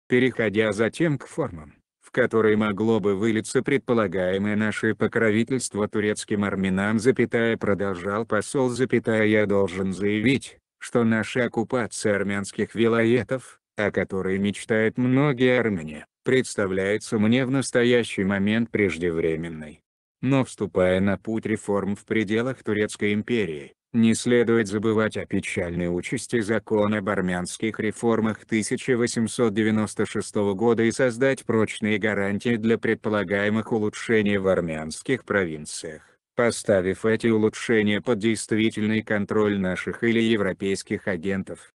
Переходя затем к формам, в которые могло бы вылиться предполагаемое наше покровительство турецким армянам, запятая продолжал посол, запятая я должен заявить, что наша оккупация армянских вилаетов, о которой мечтают многие армяне, представляется мне в настоящий момент преждевременной. Но вступая на путь реформ в пределах Турецкой империи, не следует забывать о печальной участи закона об армянских реформах 1896 года и создать прочные гарантии для предполагаемых улучшений в армянских провинциях, поставив эти улучшения под действительный контроль наших или европейских агентов.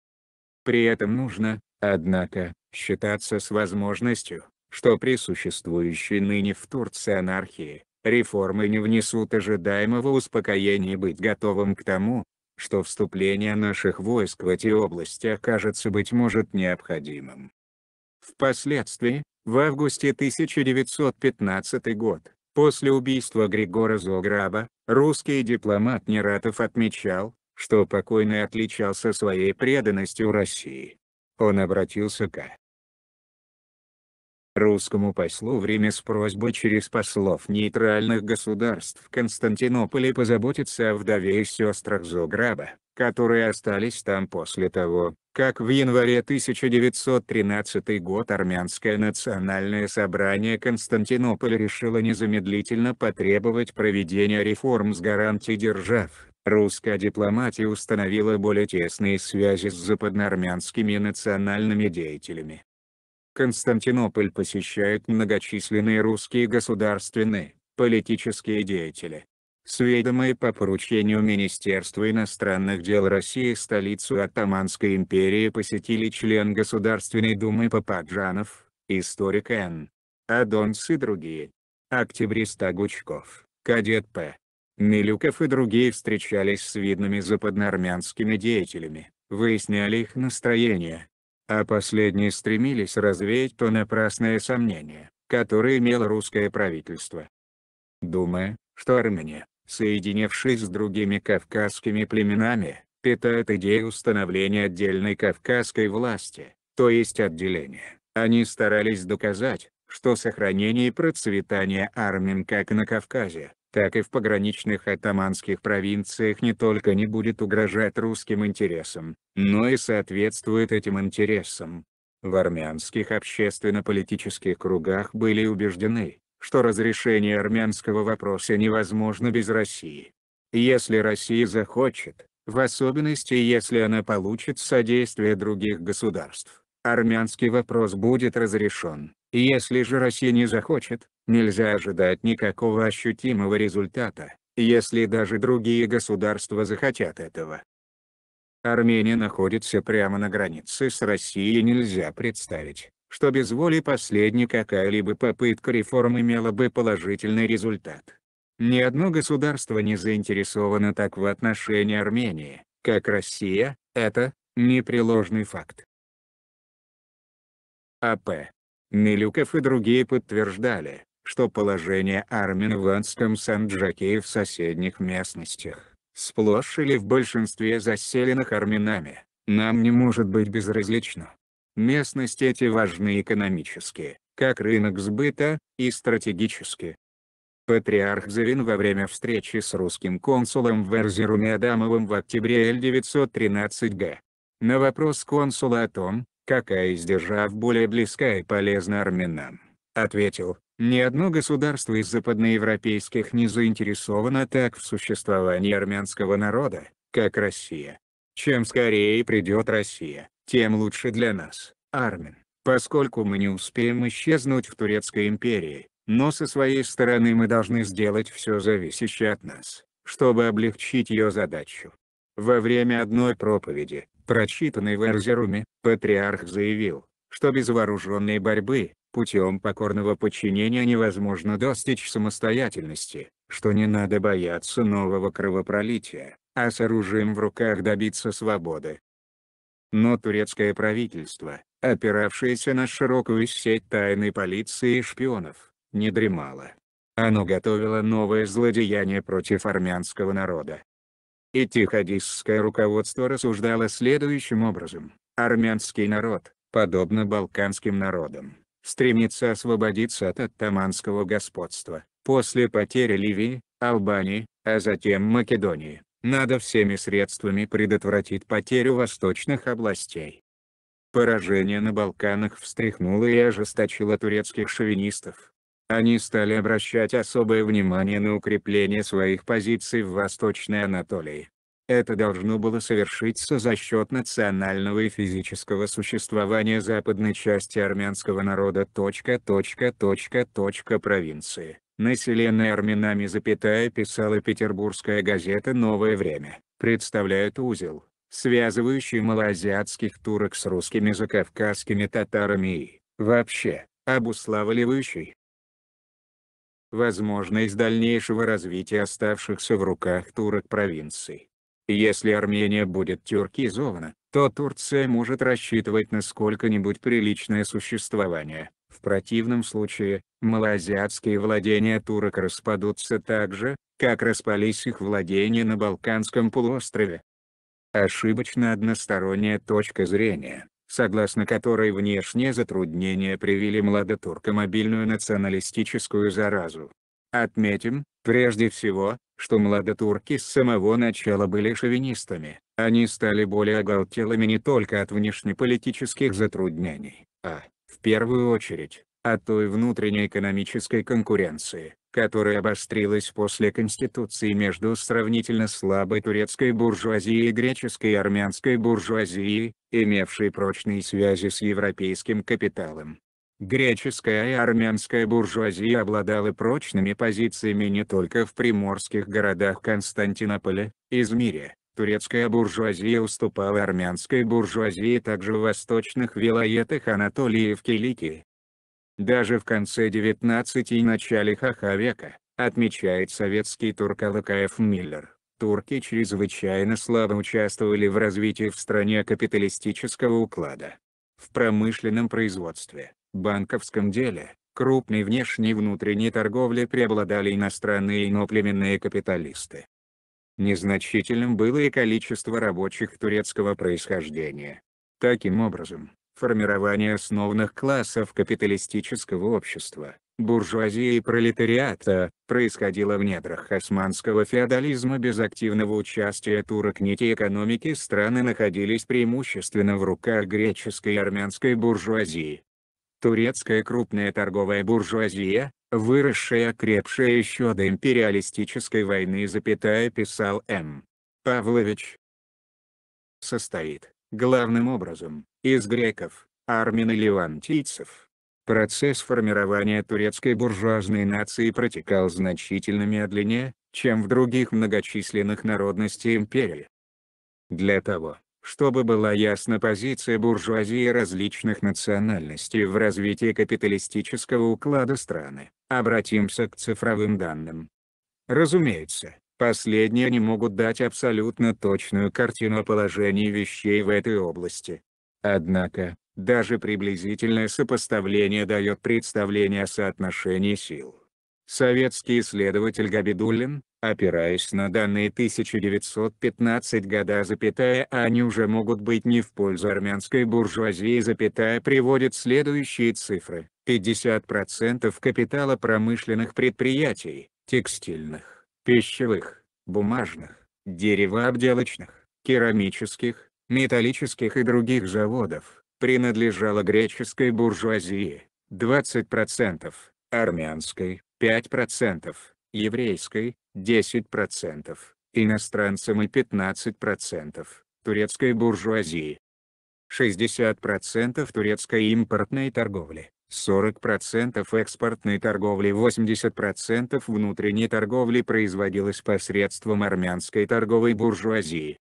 При этом нужно, однако, считаться с возможностью, что при существующей ныне в Турции анархии, Реформы не внесут ожидаемого успокоения и быть готовым к тому, что вступление наших войск в эти области окажется быть может необходимым. Впоследствии, в августе 1915 год, после убийства Григора Зограба, русский дипломат Нератов отмечал, что покойный отличался своей преданностью России. Он обратился к Русскому послу время с просьбой через послов нейтральных государств Константинополя позаботиться о вдове и сестрах Зограба, которые остались там после того, как в январе 1913 год Армянское национальное собрание Константинополя решило незамедлительно потребовать проведения реформ с гарантией держав, русская дипломатия установила более тесные связи с западноармянскими национальными деятелями. Константинополь посещают многочисленные русские государственные, политические деятели. Сведомые по поручению Министерства иностранных дел России столицу Оттоманской империи посетили член Государственной думы Пападжанов, историк Н. Адонс и другие. Октябриста Гучков, кадет П. Милюков и другие встречались с видными западноармянскими деятелями, выясняли их настроение, а последние стремились развеять то напрасное сомнение, которое имело русское правительство. Думая, что Армения, соединившись с другими кавказскими племенами, питает идею установления отдельной кавказской власти, то есть отделения, они старались доказать, что сохранение и процветание армян как на Кавказе, так и в пограничных атаманских провинциях не только не будет угрожать русским интересам, но и соответствует этим интересам. В армянских общественно-политических кругах были убеждены, что разрешение армянского вопроса невозможно без России. Если Россия захочет, в особенности если она получит содействие других государств, армянский вопрос будет разрешен, если же Россия не захочет, Нельзя ожидать никакого ощутимого результата, если даже другие государства захотят этого. Армения находится прямо на границе с Россией нельзя представить, что без воли последней какая-либо попытка реформ имела бы положительный результат. Ни одно государство не заинтересовано так в отношении Армении, как Россия, это непреложный факт. А.П. Милюков и другие подтверждали, что положение армян в Анском Санджаке и в соседних местностях, сплошь или в большинстве заселенных армянами, нам не может быть безразлично. Местности эти важны экономически, как рынок сбыта, и стратегически. Патриарх Завин во время встречи с русским консулом в Эрзеруме Адамовым в октябре 1913 г. На вопрос консула о том, какая из держав более близка и полезна армянам, ответил, ни одно государство из западноевропейских не заинтересовано так в существовании армянского народа, как Россия. Чем скорее придет Россия, тем лучше для нас, армян, поскольку мы не успеем исчезнуть в Турецкой империи, но со своей стороны мы должны сделать все зависящее от нас, чтобы облегчить ее задачу. Во время одной проповеди, прочитанной в Эрзеруме, патриарх заявил, что без вооруженной борьбы, путем покорного подчинения невозможно достичь самостоятельности, что не надо бояться нового кровопролития, а с оружием в руках добиться свободы. Но турецкое правительство, опиравшееся на широкую сеть тайной полиции и шпионов, не дремало. Оно готовило новое злодеяние против армянского народа. И тихадисское руководство рассуждало следующим образом. Армянский народ, подобно балканским народам, стремится освободиться от оттаманского господства. После потери Ливии, Албании, а затем Македонии, надо всеми средствами предотвратить потерю восточных областей. Поражение на Балканах встряхнуло и ожесточило турецких шовинистов. Они стали обращать особое внимание на укрепление своих позиций в Восточной Анатолии, это должно было совершиться за счет национального и физического существования западной части армянского народа. Точка, точка, точка, точка провинции, населенной армянами, запятая писала петербургская газета «Новое время», представляет узел, связывающий малоазиатских турок с русскими закавказскими татарами и, вообще, обуславливающий возможность дальнейшего развития оставшихся в руках турок провинций. Если Армения будет тюркизована, то Турция может рассчитывать на сколько-нибудь приличное существование. В противном случае, малоазиатские владения турок распадутся так же, как распались их владения на Балканском полуострове. Ошибочно односторонняя точка зрения, согласно которой внешние затруднения привели младотуркам мобильную националистическую заразу. Отметим, прежде всего, что младотурки с самого начала были шовинистами, они стали более оголтелыми не только от внешнеполитических затруднений, а, в первую очередь, от той внутренней экономической конкуренции, которая обострилась после конституции между сравнительно слабой турецкой буржуазией и греческой и армянской буржуазией, имевшей прочные связи с европейским капиталом. Греческая и армянская буржуазия обладала прочными позициями не только в приморских городах Константинополя, Измире, турецкая буржуазия уступала армянской буржуазии также в восточных вилоетах Анатолии и в Киликии. Даже в конце 19 и начале ХХ века, отмечает советский турколокаев Миллер, турки чрезвычайно слабо участвовали в развитии в стране капиталистического уклада. В промышленном производстве, банковском деле, крупной внешней и внутренней торговле преобладали иностранные и иноплеменные капиталисты. Незначительным было и количество рабочих турецкого происхождения. Таким образом, формирование основных классов капиталистического общества, буржуазии и пролетариата, происходило в недрах османского феодализма без активного участия турок нити экономики страны находились преимущественно в руках греческой и армянской буржуазии. Турецкая крупная торговая буржуазия, выросшая крепшая еще до империалистической войны запятая писал М. Павлович. Состоит, главным образом, из греков, армян и левантийцев. Процесс формирования турецкой буржуазной нации протекал значительно медленнее, чем в других многочисленных народностей империи. Для того, чтобы была ясна позиция буржуазии различных национальностей в развитии капиталистического уклада страны, обратимся к цифровым данным. Разумеется, последние не могут дать абсолютно точную картину положения вещей в этой области. Однако, даже приблизительное сопоставление дает представление о соотношении сил. Советский исследователь Габидуллин, Опираясь на данные 1915 года запятая они уже могут быть не в пользу армянской буржуазии запятая приводит следующие цифры. 50% капитала промышленных предприятий, текстильных, пищевых, бумажных, деревообделочных, керамических, металлических и других заводов, принадлежало греческой буржуазии, 20%, армянской, 5%, еврейской – 10%, иностранцам и 15%, турецкой буржуазии. 60% турецкой импортной торговли, 40% экспортной торговли, 80% внутренней торговли производилось посредством армянской торговой буржуазии.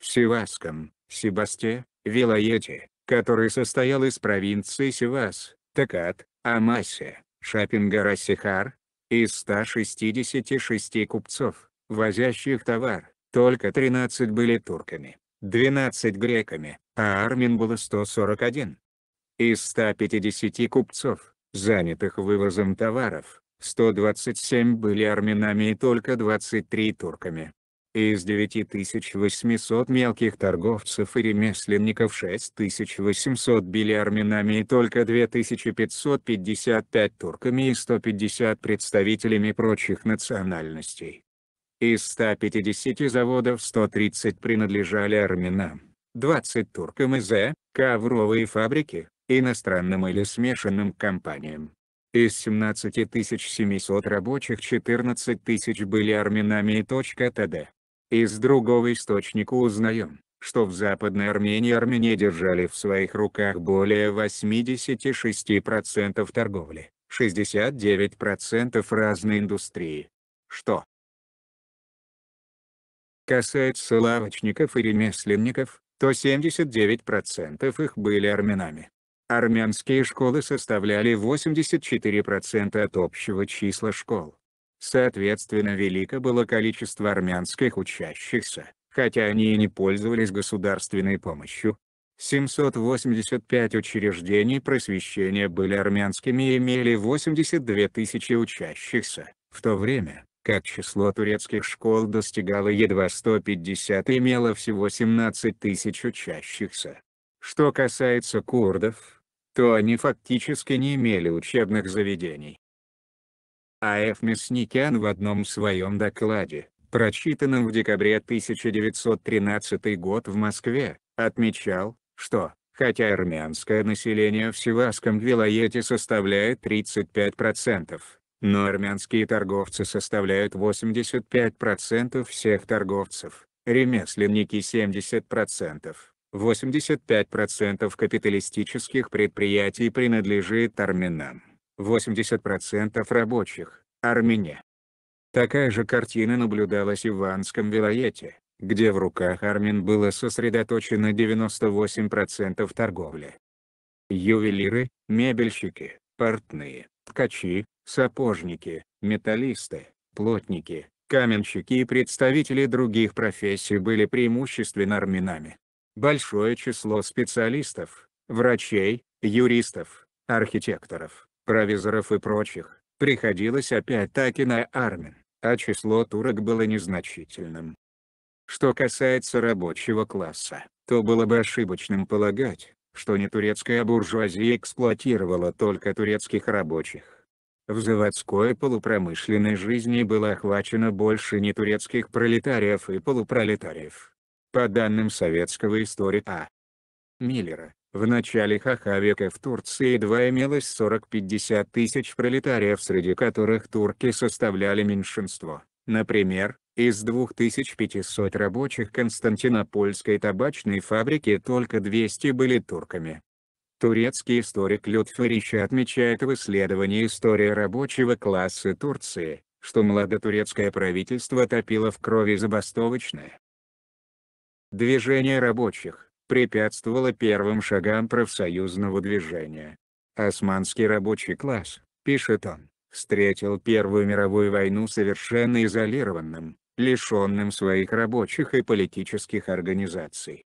В Севасском, Себасте, Вилоете, который состоял из провинций Севас, Такат, Амасия, Шапингара-Сихар, из 166 купцов, возящих товар, только 13 были турками, 12 греками, а армин было 141. Из 150 купцов, занятых вывозом товаров, 127 были армянами и только 23 турками из 9800 мелких торговцев и ремесленников 6800 били армянами и только 2555 турками и 150 представителями прочих национальностей. Из 150 заводов 130 принадлежали армянам, 20 туркам и З, э, ковровые фабрики, иностранным или смешанным компаниям. Из 17 700 рабочих 14 тысяч были армянами и .тд. Из другого источника узнаем, что в Западной Армении армяне держали в своих руках более 86% торговли, 69% разной индустрии. Что касается лавочников и ремесленников, то 79% их были армянами. Армянские школы составляли 84% от общего числа школ. Соответственно велико было количество армянских учащихся, хотя они и не пользовались государственной помощью. 785 учреждений просвещения были армянскими и имели 82 тысячи учащихся, в то время, как число турецких школ достигало едва 150 и имело всего 17 тысяч учащихся. Что касается курдов, то они фактически не имели учебных заведений, а.Ф. Мясникян в одном своем докладе, прочитанном в декабре 1913 год в Москве, отмечал, что, хотя армянское население в Севаском вилоете составляет 35%, но армянские торговцы составляют 85% всех торговцев, ремесленники 70%. 85% капиталистических предприятий принадлежит армянам. 80% рабочих – армяне. Такая же картина наблюдалась и в иванском вилоете, где в руках армян было сосредоточено 98% торговли. Ювелиры, мебельщики, портные, ткачи, сапожники, металлисты, плотники, каменщики и представители других профессий были преимущественно армянами. Большое число специалистов, врачей, юристов, архитекторов, провизоров и прочих, приходилось опять-таки на армин, а число турок было незначительным. Что касается рабочего класса, то было бы ошибочным полагать, что не турецкая буржуазия эксплуатировала только турецких рабочих. В заводской полупромышленной жизни было охвачено больше не турецких пролетариев и полупролетариев. По данным советского историка а. Миллера, в начале ХХ в Турции едва имелось 40-50 тысяч пролетариев среди которых турки составляли меньшинство. Например, из 2500 рабочих Константинопольской табачной фабрики только 200 были турками. Турецкий историк Лютфи отмечает в исследовании "История рабочего класса Турции, что младотурецкое правительство топило в крови забастовочное движение рабочих препятствовало первым шагам профсоюзного движения. Османский рабочий класс, пишет он, встретил Первую мировую войну совершенно изолированным, лишенным своих рабочих и политических организаций.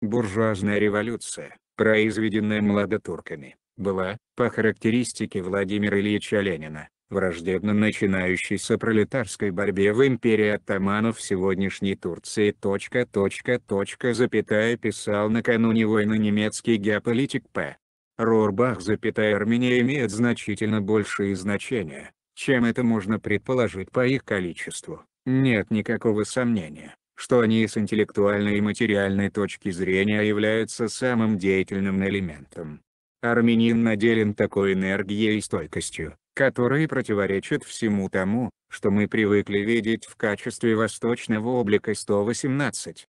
Буржуазная революция, произведенная младотурками, была, по характеристике Владимира Ильича Ленина, враждебно начинающейся пролетарской борьбе в империи оттаманов сегодняшней Турции. Точка, точка, точка, запятая писал накануне войны немецкий геополитик П. Рорбах, запятая Армения имеет значительно большие значения, чем это можно предположить по их количеству. Нет никакого сомнения, что они с интеллектуальной и материальной точки зрения являются самым деятельным элементом. Армянин наделен такой энергией и стойкостью, которые противоречат всему тому, что мы привыкли видеть в качестве восточного облика 118.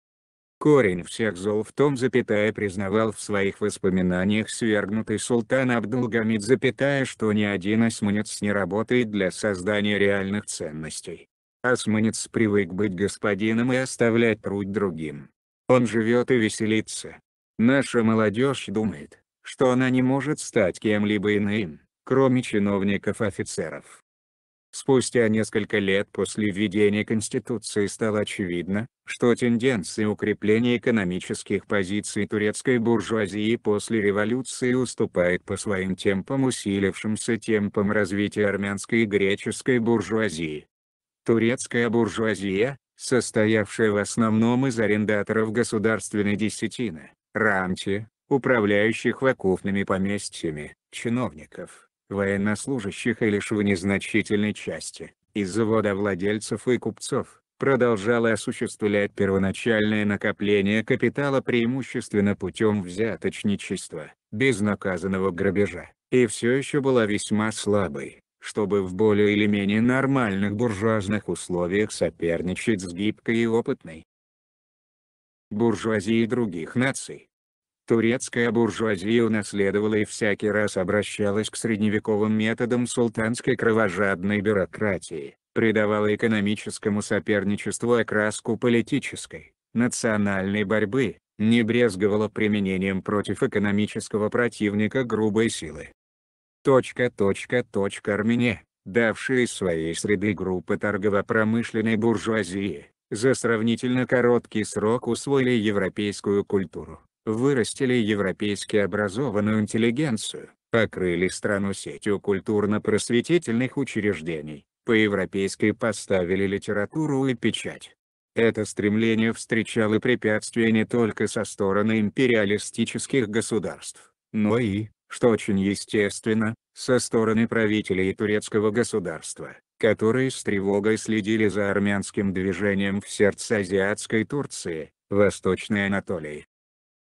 Корень всех зол в том запятая признавал в своих воспоминаниях свергнутый султан Абдулгамид запятая что ни один османец не работает для создания реальных ценностей. Османец привык быть господином и оставлять труд другим. Он живет и веселится. Наша молодежь думает, что она не может стать кем-либо иным кроме чиновников-офицеров. Спустя несколько лет после введения Конституции стало очевидно, что тенденции укрепления экономических позиций турецкой буржуазии после революции уступает по своим темпам усилившимся темпам развития армянской и греческой буржуазии. Турецкая буржуазия, состоявшая в основном из арендаторов государственной десятины, рамти, управляющих вакуфными поместьями, чиновников, военнослужащих и лишь в незначительной части, из завода владельцев и купцов, продолжала осуществлять первоначальное накопление капитала преимущественно путем взяточничества, безнаказанного грабежа, и все еще была весьма слабой, чтобы в более или менее нормальных буржуазных условиях соперничать с гибкой и опытной буржуазией других наций. Турецкая буржуазия унаследовала и всякий раз обращалась к средневековым методам султанской кровожадной бюрократии, придавала экономическому соперничеству окраску политической, национальной борьбы, не брезговала применением против экономического противника грубой силы. Точка, точка, точка Армения, давшая из своей среды группы торгово-промышленной буржуазии, за сравнительно короткий срок усвоили европейскую культуру, вырастили европейски образованную интеллигенцию, покрыли страну сетью культурно-просветительных учреждений, по-европейски поставили литературу и печать. Это стремление встречало препятствия не только со стороны империалистических государств, но и, что очень естественно, со стороны правителей турецкого государства, которые с тревогой следили за армянским движением в сердце азиатской Турции, Восточной Анатолии.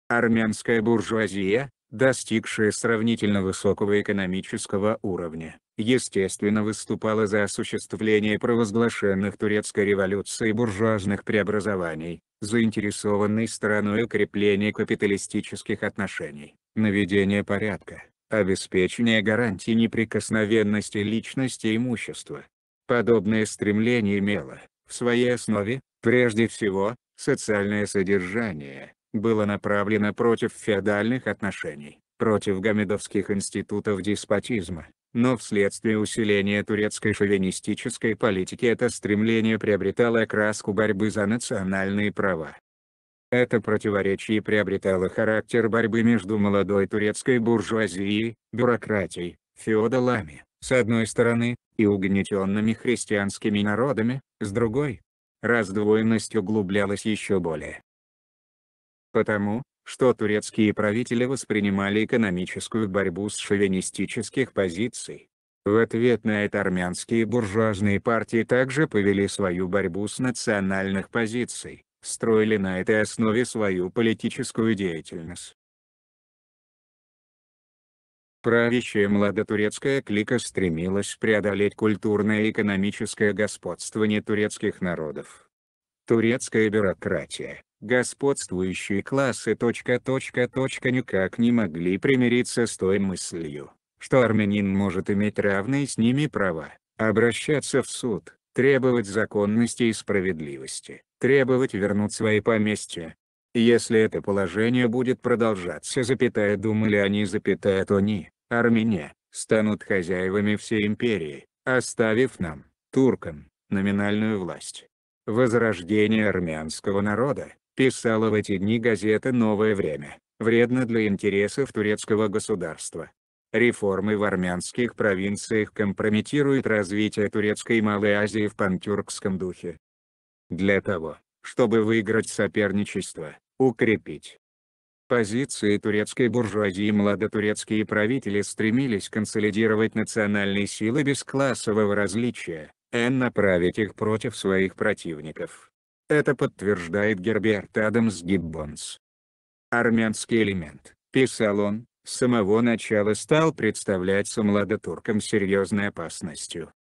Армянская буржуазия, достигшая сравнительно высокого экономического уровня, естественно выступала за осуществление провозглашенных турецкой революцией буржуазных преобразований, заинтересованной стороной укрепления капиталистических отношений, наведения порядка, обеспечения гарантий неприкосновенности личности и имущества. Подобное стремление имело, в своей основе, прежде всего, социальное содержание, было направлено против феодальных отношений, против гамедовских институтов деспотизма, но вследствие усиления турецкой шовинистической политики это стремление приобретало окраску борьбы за национальные права. Это противоречие приобретало характер борьбы между молодой турецкой буржуазией, бюрократией, феодалами, с одной стороны, и угнетенными христианскими народами, с другой. Раздвоенность углублялась еще более, потому, что турецкие правители воспринимали экономическую борьбу с шовинистических позиций. В ответ на это армянские буржуазные партии также повели свою борьбу с национальных позиций, строили на этой основе свою политическую деятельность. Правящая младотурецкая клика стремилась преодолеть культурное и экономическое господство турецких народов. Турецкая бюрократия, господствующие классы. Точка, точка, точка, никак не могли примириться с той мыслью, что армянин может иметь равные с ними права, обращаться в суд, требовать законности и справедливости, требовать вернуть свои поместья. Если это положение будет продолжаться, запятая думали они, запятая то не, армяне, станут хозяевами всей империи, оставив нам, туркам, номинальную власть. Возрождение армянского народа, писала в эти дни газета «Новое время», вредно для интересов турецкого государства. Реформы в армянских провинциях компрометируют развитие турецкой Малой Азии в пантюркском духе. Для того, чтобы выиграть соперничество, укрепить позиции турецкой буржуазии младотурецкие правители стремились консолидировать национальные силы без классового различия, и э, направить их против своих противников. Это подтверждает Герберт Адамс Гиббонс. Армянский элемент, писал он, с самого начала стал представляться младотуркам серьезной опасностью.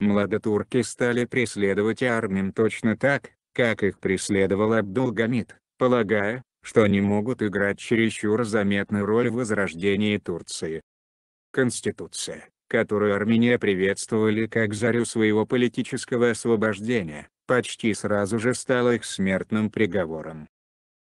Младотурки стали преследовать армин точно так, как их преследовал Абдулгамид, полагая, что они могут играть чересчур заметную роль в возрождении Турции. Конституция, которую Армения приветствовали как зарю своего политического освобождения, почти сразу же стало их смертным приговором.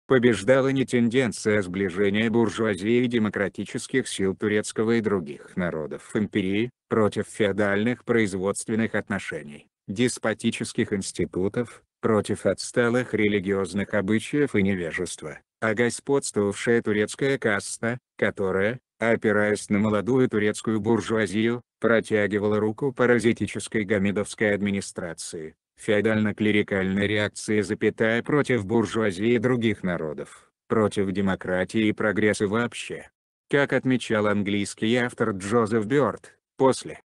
Побеждала не тенденция сближения буржуазии и демократических сил турецкого и других народов империи, против феодальных производственных отношений, деспотических институтов, против отсталых религиозных обычаев и невежества, а господствовавшая турецкая каста, которая, опираясь на молодую турецкую буржуазию, протягивала руку паразитической гамидовской администрации, феодально-клерикальной реакции запятая против буржуазии и других народов, против демократии и прогресса вообще. Как отмечал английский автор Джозеф Бёрд, после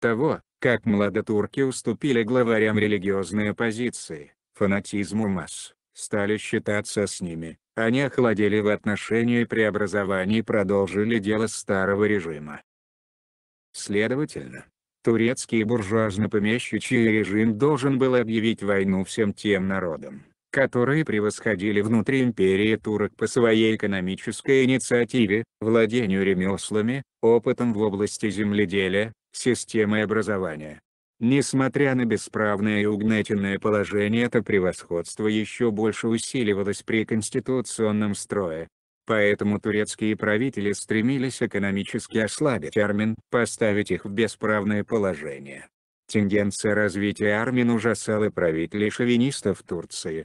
того, как младотурки уступили главарям религиозные позиции, фанатизму масс, стали считаться с ними, они охладели в отношении преобразований и продолжили дело старого режима. Следовательно, турецкий буржуазно-помещичий режим должен был объявить войну всем тем народам, которые превосходили внутри империи турок по своей экономической инициативе, владению ремеслами, опытом в области земледелия, системой образования. Несмотря на бесправное и угнетенное положение это превосходство еще больше усиливалось при конституционном строе, Поэтому турецкие правители стремились экономически ослабить армян, поставить их в бесправное положение. Тенденция развития армян ужасала правителей шовинистов Турции.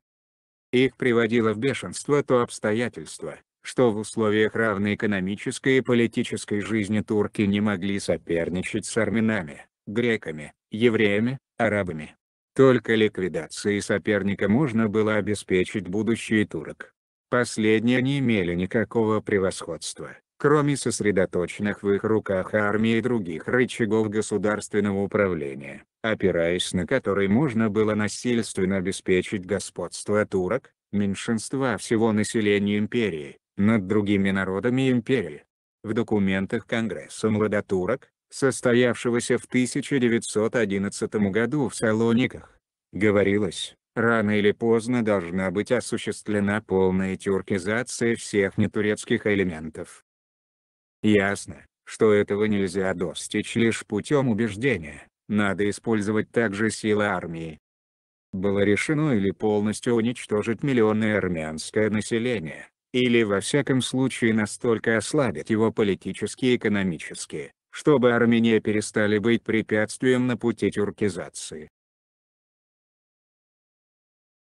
Их приводило в бешенство то обстоятельство, что в условиях равной экономической и политической жизни турки не могли соперничать с армянами, греками, евреями, арабами. Только ликвидацией соперника можно было обеспечить будущее турок. Последние не имели никакого превосходства, кроме сосредоточенных в их руках армии и других рычагов государственного управления, опираясь на которые можно было насильственно обеспечить господство турок, меньшинства всего населения империи, над другими народами империи. В документах Конгресса младотурок, состоявшегося в 1911 году в Салониках, говорилось, рано или поздно должна быть осуществлена полная тюркизация всех нетурецких элементов. Ясно, что этого нельзя достичь лишь путем убеждения, надо использовать также силы армии. Было решено или полностью уничтожить миллионное армянское население, или во всяком случае настолько ослабить его политически и экономически, чтобы Армения перестали быть препятствием на пути тюркизации.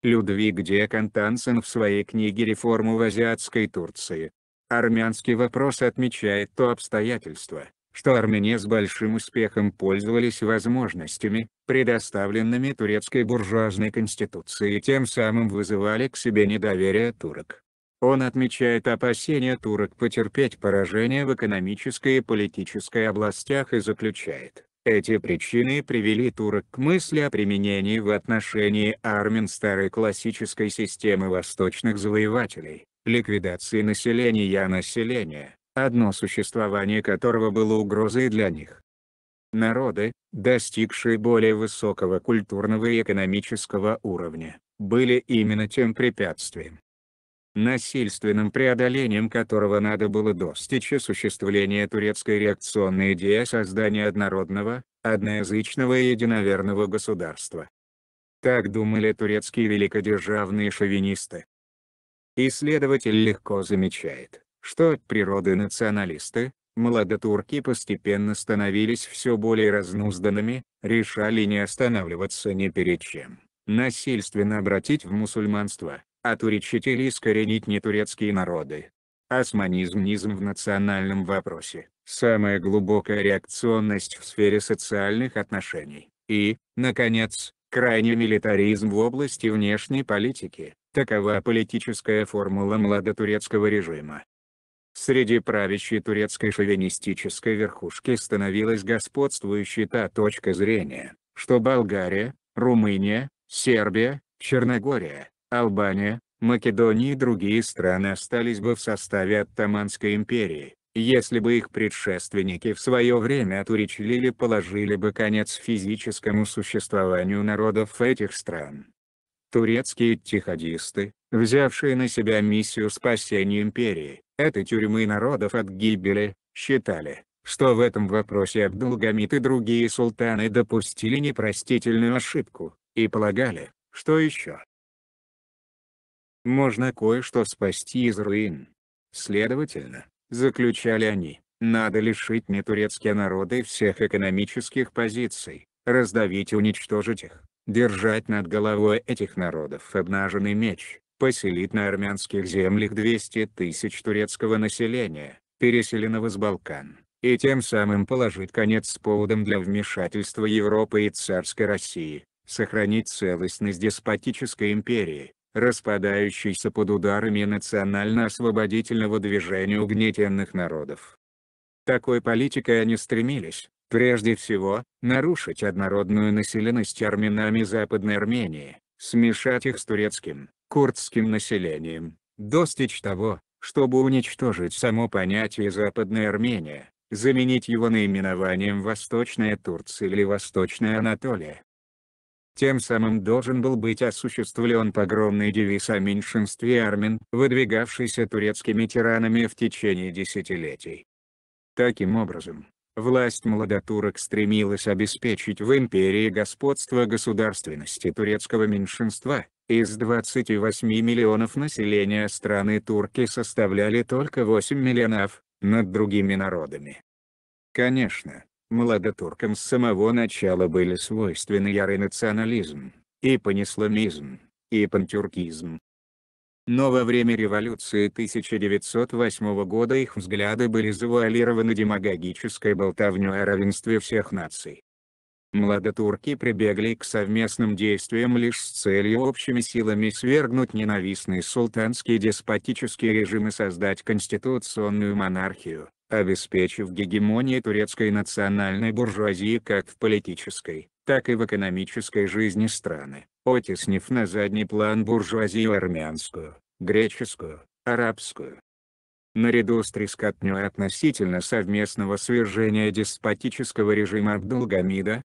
Людвиг Де Кантансен в своей книге «Реформу в азиатской Турции». Армянский вопрос отмечает то обстоятельство, что армяне с большим успехом пользовались возможностями, предоставленными турецкой буржуазной конституцией и тем самым вызывали к себе недоверие турок. Он отмечает опасения турок потерпеть поражение в экономической и политической областях и заключает, эти причины привели турок к мысли о применении в отношении армян старой классической системы восточных завоевателей, ликвидации населения населения, одно существование которого было угрозой для них. Народы, достигшие более высокого культурного и экономического уровня, были именно тем препятствием, насильственным преодолением которого надо было достичь осуществления турецкой реакционной идеи создания однородного, одноязычного и единоверного государства. Так думали турецкие великодержавные шовинисты. Исследователь легко замечает, что от природы националисты, молодотурки постепенно становились все более разнузданными, решали не останавливаться ни перед чем, насильственно обратить в мусульманство, а туречители искоренить не турецкие народы. Османизм-низм в национальном вопросе – самая глубокая реакционность в сфере социальных отношений. И, наконец, крайний милитаризм в области внешней политики – такова политическая формула младотурецкого режима. Среди правящей турецкой шовинистической верхушки становилась господствующая та точка зрения, что Болгария, Румыния, Сербия, Черногория, Албания, Македония и другие страны остались бы в составе Оттоманской империи, если бы их предшественники в свое время отуречили или положили бы конец физическому существованию народов этих стран. Турецкие тихадисты, взявшие на себя миссию спасения империи, этой тюрьмы народов от гибели, считали, что в этом вопросе Абдулгамид и другие султаны допустили непростительную ошибку, и полагали, что еще, можно кое-что спасти из руин. Следовательно, заключали они, надо лишить не турецкие народы всех экономических позиций, раздавить и уничтожить их, держать над головой этих народов обнаженный меч, поселить на армянских землях 200 тысяч турецкого населения, переселенного с Балкан, и тем самым положить конец с поводом для вмешательства Европы и царской России, сохранить целостность деспотической империи, распадающийся под ударами национально-освободительного движения угнетенных народов. Такой политикой они стремились, прежде всего, нарушить однородную населенность армянами Западной Армении, смешать их с турецким, курдским населением, достичь того, чтобы уничтожить само понятие «Западная Армения», заменить его наименованием «Восточная Турция» или «Восточная Анатолия». Тем самым должен был быть осуществлен погромный девиз о меньшинстве армян, выдвигавшийся турецкими тиранами в течение десятилетий. Таким образом, власть молодотурок стремилась обеспечить в империи господство государственности турецкого меньшинства, из 28 миллионов населения страны турки составляли только 8 миллионов, над другими народами. Конечно, Молодотуркам с самого начала были свойственны ярый национализм, и панисламизм, и пантюркизм. Но во время революции 1908 года их взгляды были завуалированы демагогической болтовней о равенстве всех наций. Младотурки прибегли к совместным действиям лишь с целью общими силами свергнуть ненавистный султанский деспотический режим и создать конституционную монархию обеспечив гегемонию турецкой национальной буржуазии как в политической, так и в экономической жизни страны, оттеснив на задний план буржуазию армянскую, греческую, арабскую. Наряду с трескотней относительно совместного свержения деспотического режима Абдулгамида,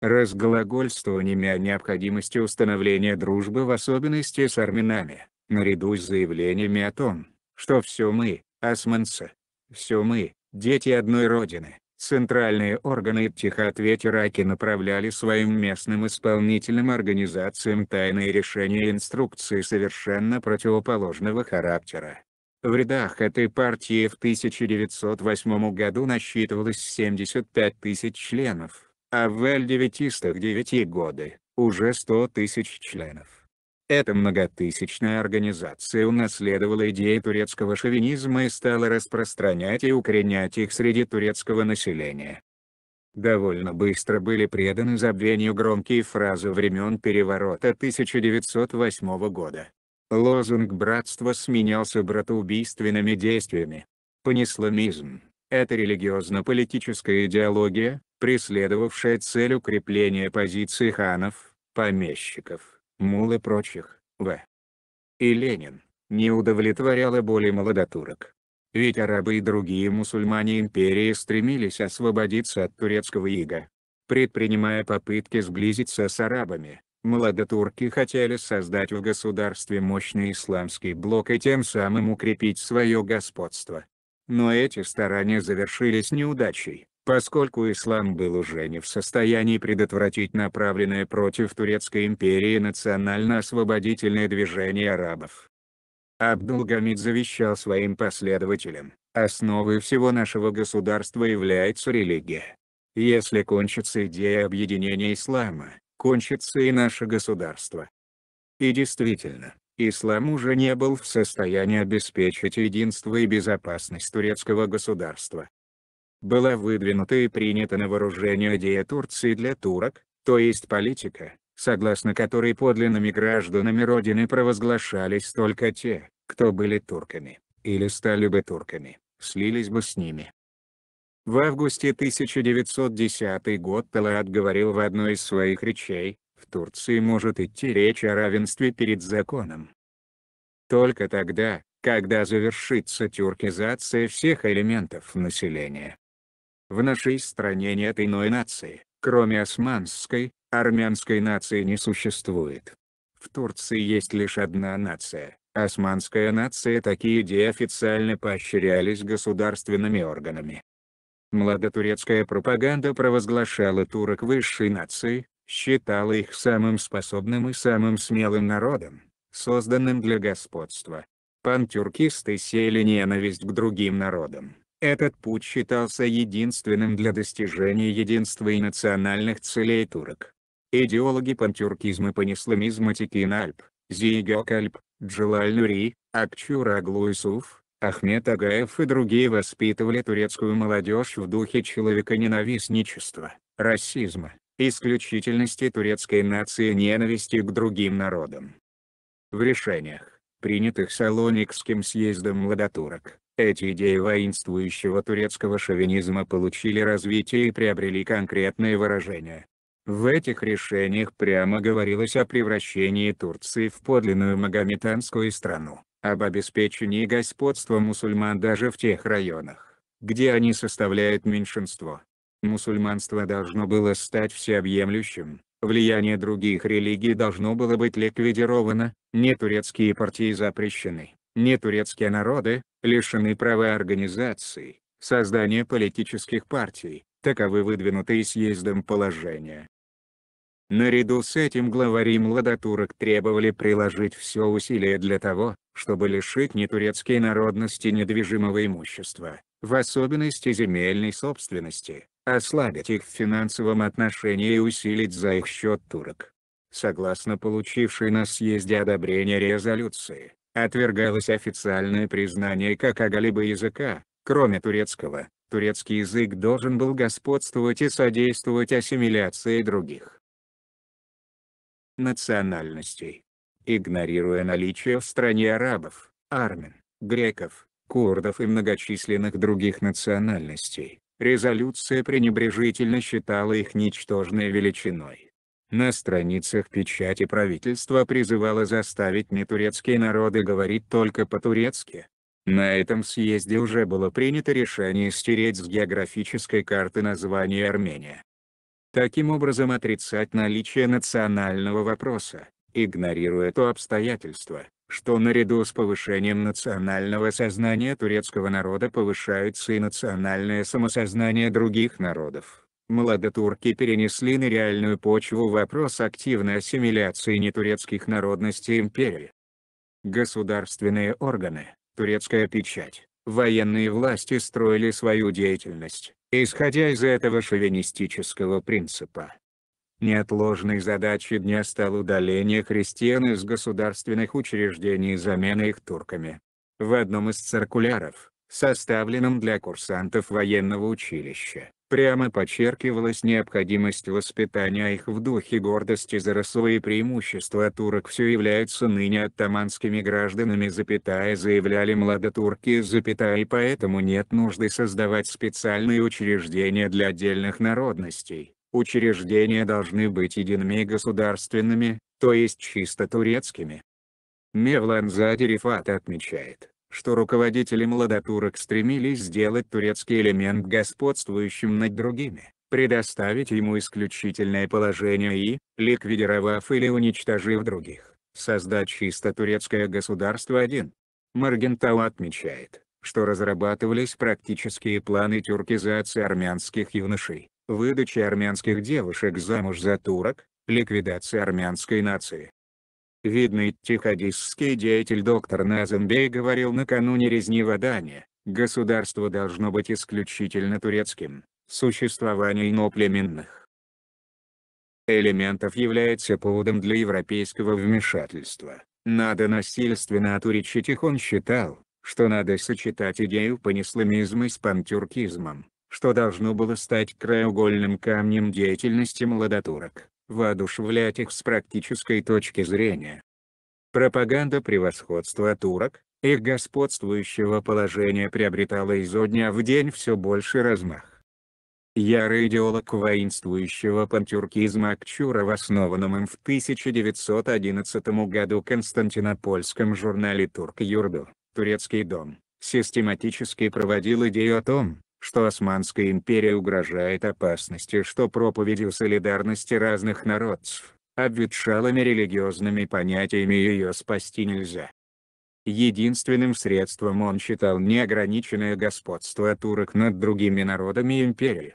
разглагольствованиями о необходимости установления дружбы в особенности с армянами, наряду с заявлениями о том, что все мы, Асманса. Все мы, дети одной родины. Центральные органы и Птихатве раки направляли своим местным исполнительным организациям тайные решения и инструкции совершенно противоположного характера. В рядах этой партии в 1908 году насчитывалось 75 тысяч членов, а в Л-909 годы – уже 100 тысяч членов. Эта многотысячная организация унаследовала идеи турецкого шовинизма и стала распространять и укоренять их среди турецкого населения. Довольно быстро были преданы забвению громкие фразы времен переворота 1908 года. Лозунг братства сменялся братоубийственными действиями. Панисламизм – это религиозно-политическая идеология, преследовавшая цель укрепления позиций ханов, помещиков Мулы прочих, В. И Ленин, не удовлетворяла боли молодотурок. Ведь арабы и другие мусульмане империи стремились освободиться от турецкого ига. Предпринимая попытки сблизиться с арабами, молодотурки хотели создать в государстве мощный исламский блок и тем самым укрепить свое господство. Но эти старания завершились неудачей. Поскольку ислам был уже не в состоянии предотвратить направленное против Турецкой империи национально-освободительное движение арабов. Абдулгамид завещал своим последователям, основой всего нашего государства является религия. Если кончится идея объединения ислама, кончится и наше государство. И действительно, ислам уже не был в состоянии обеспечить единство и безопасность турецкого государства была выдвинута и принята на вооружение идея Турции для турок, то есть политика, согласно которой подлинными гражданами Родины провозглашались только те, кто были турками, или стали бы турками, слились бы с ними. В августе 1910 год Талаат говорил в одной из своих речей, в Турции может идти речь о равенстве перед законом. Только тогда, когда завершится тюркизация всех элементов населения, в нашей стране нет иной нации, кроме османской, армянской нации не существует. В Турции есть лишь одна нация, османская нация такие идеи официально поощрялись государственными органами. Младотурецкая пропаганда провозглашала турок высшей нацией, считала их самым способным и самым смелым народом, созданным для господства. Пантюркисты сеяли ненависть к другим народам, этот путь считался единственным для достижения единства и национальных целей турок. Идеологи пантюркизма панисламизма Тикин Альп, Зиигак Альп, Джилаль Нури, Акчур Аглуисуф, Ахмед Агаев и другие воспитывали турецкую молодежь в духе человеконенавистничества, расизма, исключительности турецкой нации ненависти к другим народам. В решениях, принятых Салоникским съездом младотурок, эти идеи воинствующего турецкого шовинизма получили развитие и приобрели конкретные выражения. В этих решениях прямо говорилось о превращении Турции в подлинную магометанскую страну, об обеспечении господства мусульман даже в тех районах, где они составляют меньшинство. Мусульманство должно было стать всеобъемлющим, влияние других религий должно было быть ликвидировано, не турецкие партии запрещены, не турецкие народы, лишены права организации, создания политических партий, таковы выдвинутые съездом положения. Наряду с этим главари младотурок требовали приложить все усилия для того, чтобы лишить нетурецкие народности недвижимого имущества, в особенности земельной собственности, ослабить их в финансовом отношении и усилить за их счет турок. Согласно получившей на съезде одобрение резолюции, Отвергалось официальное признание какого-либо языка, кроме турецкого, турецкий язык должен был господствовать и содействовать ассимиляции других национальностей. Игнорируя наличие в стране арабов, армян, греков, курдов и многочисленных других национальностей, резолюция пренебрежительно считала их ничтожной величиной на страницах печати правительство призывало заставить нетурецкие народы говорить только по-турецки. На этом съезде уже было принято решение стереть с географической карты название Армения. Таким образом отрицать наличие национального вопроса, игнорируя то обстоятельство, что наряду с повышением национального сознания турецкого народа повышается и национальное самосознание других народов. Молодотурки перенесли на реальную почву вопрос активной ассимиляции нетурецких народностей империи. Государственные органы, турецкая печать, военные власти строили свою деятельность, исходя из этого шовинистического принципа. Неотложной задачей дня стало удаление христиан из государственных учреждений и замена их турками. В одном из циркуляров, составленном для курсантов военного училища, прямо подчеркивалась необходимость воспитания их в духе гордости за расовые преимущества турок все являются ныне атаманскими гражданами запятая заявляли младотурки запятая и поэтому нет нужды создавать специальные учреждения для отдельных народностей. Учреждения должны быть едиными государственными, то есть чисто турецкими. Мевлан Задерифат отмечает, что руководители младотурок стремились сделать турецкий элемент господствующим над другими, предоставить ему исключительное положение и, ликвидировав или уничтожив других, создать чисто турецкое государство один. Маргентау отмечает, что разрабатывались практические планы тюркизации армянских юношей, выдачи армянских девушек замуж за турок, ликвидации армянской нации видный джихадистский деятель доктор Назенбей говорил накануне резни в Адане, государство должно быть исключительно турецким, существование иноплеменных элементов является поводом для европейского вмешательства, надо насильственно отуречить их он считал, что надо сочетать идею панисламизма с пантюркизмом, что должно было стать краеугольным камнем деятельности молодотурок воодушевлять их с практической точки зрения. Пропаганда превосходства турок, их господствующего положения приобретала изо дня в день все больше размах. Ярый идеолог воинствующего пантюркизма Акчура в основанном им в 1911 году константинопольском журнале «Турк Юрду», «Турецкий дом», систематически проводил идею о том, что Османская империя угрожает опасности, что проповедью солидарности разных народцев, обветшалыми религиозными понятиями ее спасти нельзя. Единственным средством он считал неограниченное господство турок над другими народами империи.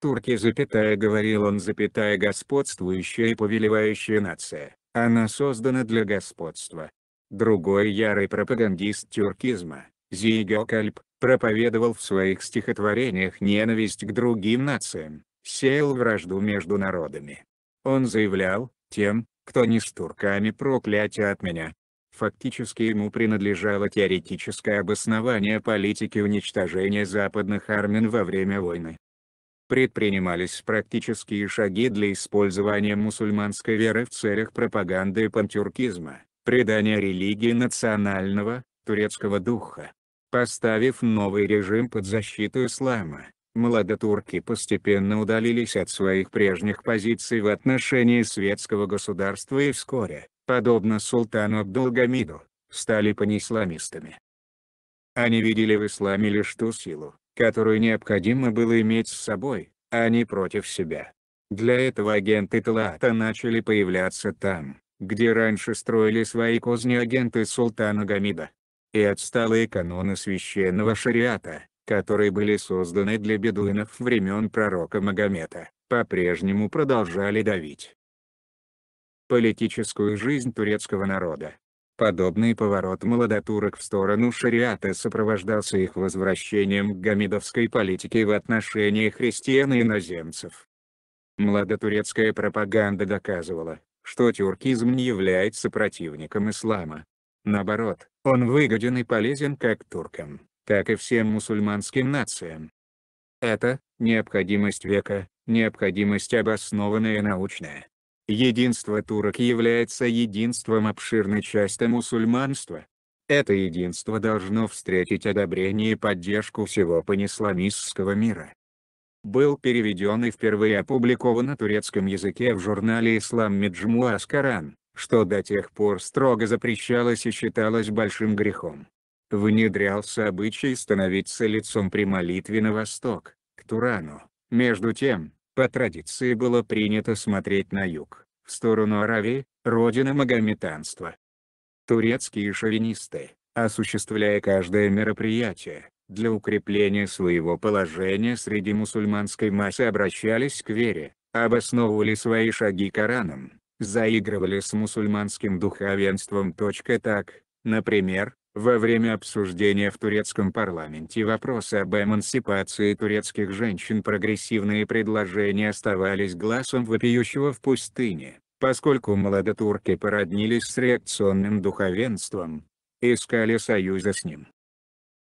Турки запятая говорил он запятая господствующая и повелевающая нация, она создана для господства. Другой ярый пропагандист тюркизма, Зиго Кальп, проповедовал в своих стихотворениях ненависть к другим нациям, сеял вражду между народами. Он заявлял, тем, кто не с турками проклятие от меня. Фактически ему принадлежало теоретическое обоснование политики уничтожения западных армян во время войны. Предпринимались практические шаги для использования мусульманской веры в целях пропаганды пантюркизма, предания религии национального, турецкого духа, Поставив новый режим под защиту ислама, молодотурки постепенно удалились от своих прежних позиций в отношении светского государства и вскоре, подобно султану Абдулгамиду, стали панисламистами. Они видели в исламе лишь ту силу, которую необходимо было иметь с собой, а не против себя. Для этого агенты Талата начали появляться там, где раньше строили свои козни агенты султана Гамида и отсталые каноны священного шариата, которые были созданы для бедуинов времен пророка Магомета, по-прежнему продолжали давить политическую жизнь турецкого народа. Подобный поворот молодотурок в сторону шариата сопровождался их возвращением к гамидовской политике в отношении христиан и иноземцев. Младотурецкая пропаганда доказывала, что тюркизм не является противником ислама, Наоборот, он выгоден и полезен как туркам, так и всем мусульманским нациям. Это – необходимость века, необходимость обоснованная научная. Единство турок является единством обширной части мусульманства. Это единство должно встретить одобрение и поддержку всего панисламистского мира. Был переведен и впервые опубликован на турецком языке в журнале «Ислам Меджмуа Аскаран», что до тех пор строго запрещалось и считалось большим грехом. Внедрялся обычай становиться лицом при молитве на восток, к Турану. Между тем, по традиции было принято смотреть на юг, в сторону Аравии, родины магометанства. Турецкие шовинисты, осуществляя каждое мероприятие, для укрепления своего положения среди мусульманской массы обращались к вере, обосновывали свои шаги Кораном, заигрывали с мусульманским духовенством. Так, например, во время обсуждения в турецком парламенте вопроса об эмансипации турецких женщин прогрессивные предложения оставались глазом вопиющего в пустыне, поскольку молодотурки породнились с реакционным духовенством, искали союза с ним.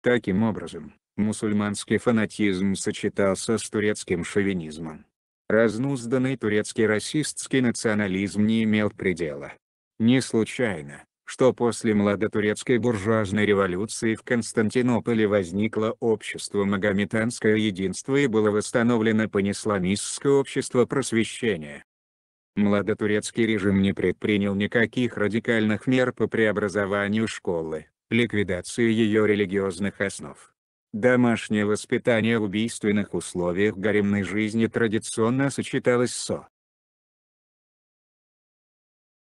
Таким образом, мусульманский фанатизм сочетался с турецким шовинизмом. Разнузданный турецкий расистский национализм не имел предела. Не случайно, что после младотурецкой буржуазной революции в Константинополе возникло общество магометанское единство и было восстановлено панисламистское общество просвещения. Младотурецкий режим не предпринял никаких радикальных мер по преобразованию школы, ликвидации ее религиозных основ. Домашнее воспитание в убийственных условиях гаремной жизни традиционно сочеталось со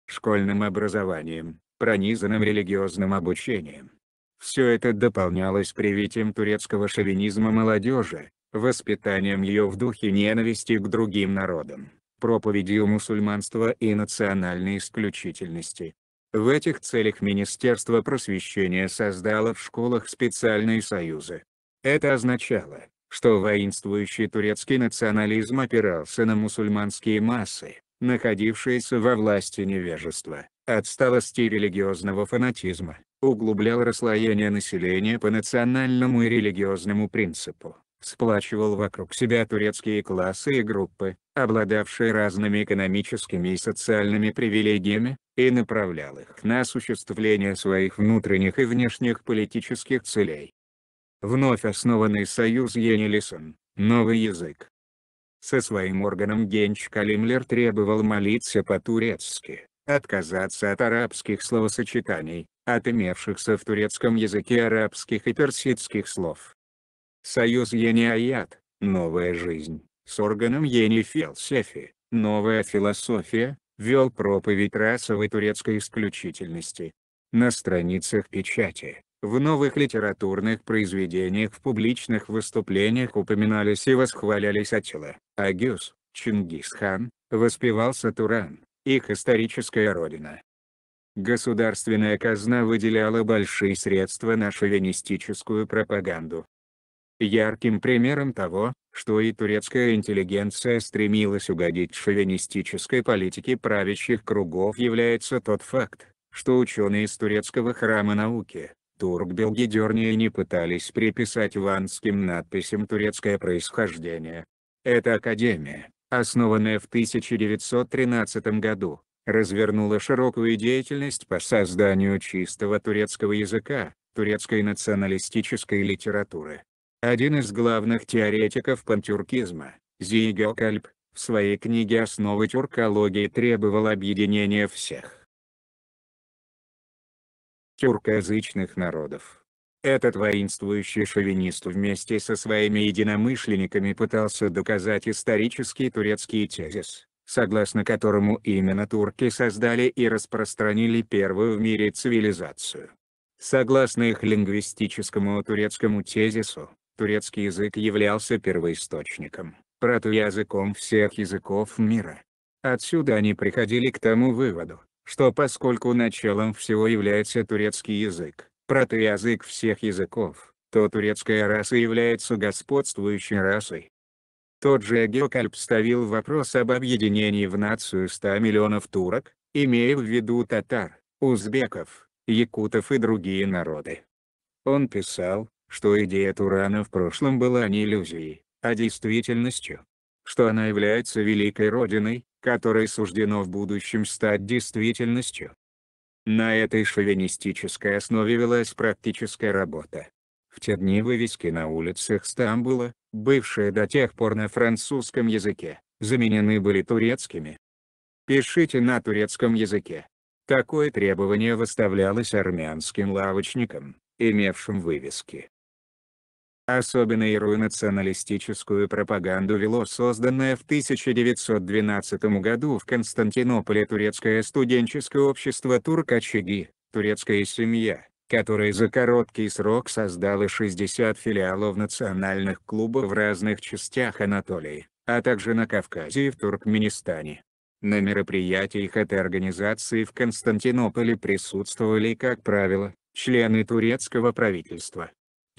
школьным образованием, пронизанным религиозным обучением. Все это дополнялось привитием турецкого шовинизма молодежи, воспитанием ее в духе ненависти к другим народам, проповедью мусульманства и национальной исключительности. В этих целях Министерство просвещения создало в школах специальные союзы, это означало, что воинствующий турецкий национализм опирался на мусульманские массы, находившиеся во власти невежества, отсталости религиозного фанатизма, углублял расслоение населения по национальному и религиозному принципу, сплачивал вокруг себя турецкие классы и группы, обладавшие разными экономическими и социальными привилегиями, и направлял их на осуществление своих внутренних и внешних политических целей. Вновь основанный союз Енилисон, новый язык. Со своим органом Генч Калимлер требовал молиться по-турецки, отказаться от арабских словосочетаний, от имевшихся в турецком языке арабских и персидских слов. Союз Ениаят, новая жизнь, с органом Енифилсефи, новая философия, вел проповедь расовой турецкой исключительности. На страницах печати, в новых литературных произведениях в публичных выступлениях упоминались и восхвалялись Ачила, Агюс, Чингисхан, воспевался Туран, их историческая родина. Государственная казна выделяла большие средства на шовинистическую пропаганду. Ярким примером того, что и турецкая интеллигенция стремилась угодить шовинистической политике правящих кругов является тот факт, что ученые из турецкого храма науки, Туркбелги Дерни не пытались приписать иванским надписям турецкое происхождение. Эта академия, основанная в 1913 году, развернула широкую деятельность по созданию чистого турецкого языка, турецкой националистической литературы. Один из главных теоретиков пантюркизма, Зигел Кальп в своей книге «Основы тюркологии» требовал объединения всех тюркоязычных народов. Этот воинствующий шовинист вместе со своими единомышленниками пытался доказать исторический турецкий тезис, согласно которому именно турки создали и распространили первую в мире цивилизацию. Согласно их лингвистическому турецкому тезису, турецкий язык являлся первоисточником, протоязыком всех языков мира. Отсюда они приходили к тому выводу, что поскольку началом всего является турецкий язык, протоязык всех языков, то турецкая раса является господствующей расой. Тот же Геокальп ставил вопрос об объединении в нацию 100 миллионов турок, имея в виду татар, узбеков, якутов и другие народы. Он писал, что идея Турана в прошлом была не иллюзией, а действительностью. Что она является великой родиной, которое суждено в будущем стать действительностью. На этой шовинистической основе велась практическая работа. В те дни вывески на улицах Стамбула, бывшие до тех пор на французском языке, заменены были турецкими. Пишите на турецком языке. Такое требование выставлялось армянским лавочникам, имевшим вывески, особенно ирую националистическую пропаганду вело созданное в 1912 году в Константинополе турецкое студенческое общество Туркачаги, турецкая семья, которая за короткий срок создала 60 филиалов национальных клубов в разных частях Анатолии, а также на Кавказе и в Туркменистане. На мероприятиях этой организации в Константинополе присутствовали, как правило, члены турецкого правительства,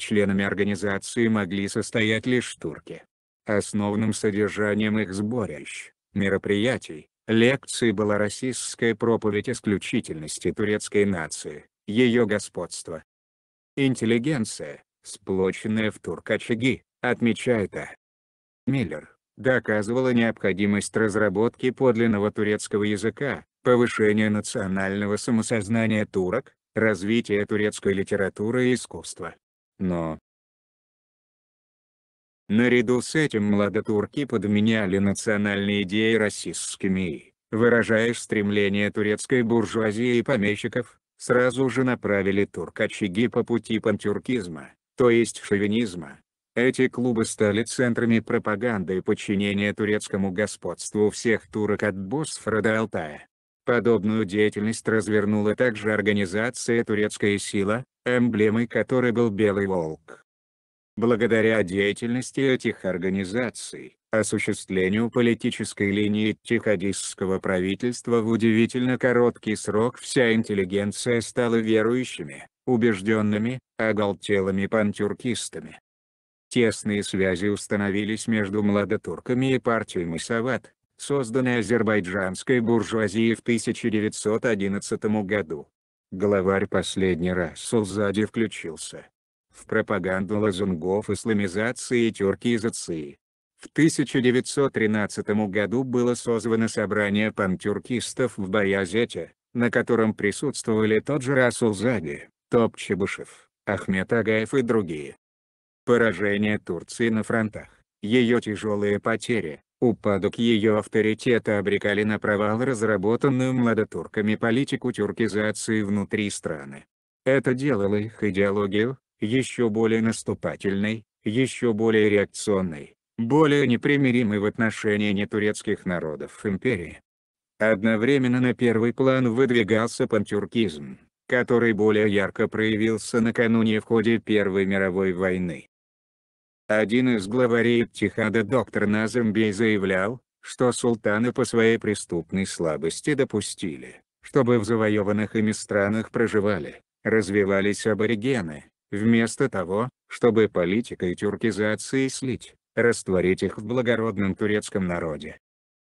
Членами организации могли состоять лишь турки. Основным содержанием их сборищ, мероприятий, лекций была российская проповедь исключительности турецкой нации, ее господства. Интеллигенция, сплоченная в туркачаги, отмечает А. Миллер, доказывала необходимость разработки подлинного турецкого языка, повышения национального самосознания турок, развития турецкой литературы и искусства, но... Наряду с этим младотурки подменяли национальные идеи российскими, выражая стремление турецкой буржуазии и помещиков, сразу же направили турк по пути пантюркизма, то есть шовинизма. Эти клубы стали центрами пропаганды и подчинения турецкому господству всех турок от Босфора до Алтая. Подобную деятельность развернула также организация «Турецкая сила», эмблемой которой был Белый Волк. Благодаря деятельности этих организаций, осуществлению политической линии тихадистского правительства в удивительно короткий срок вся интеллигенция стала верующими, убежденными, оголтелыми пантюркистами. Тесные связи установились между младотурками и партией Масават, созданной азербайджанской буржуазией в 1911 году, Главарь последний раз сзади включился. В пропаганду лазунгов исламизации и тюркизации. В 1913 году было созвано собрание пантюркистов в Баязете, на котором присутствовали тот же Расулзаде, Топ Чебышев, Ахмед Агаев и другие. Поражение Турции на фронтах, ее тяжелые потери, Упадок ее авторитета обрекали на провал разработанную младотурками политику тюркизации внутри страны. Это делало их идеологию, еще более наступательной, еще более реакционной, более непримиримой в отношении нетурецких народов империи. Одновременно на первый план выдвигался пантюркизм, который более ярко проявился накануне в ходе Первой мировой войны. Один из главарей Тихада доктор Назамбей заявлял, что султана по своей преступной слабости допустили, чтобы в завоеванных ими странах проживали, развивались аборигены, вместо того, чтобы политикой тюркизации слить, растворить их в благородном турецком народе.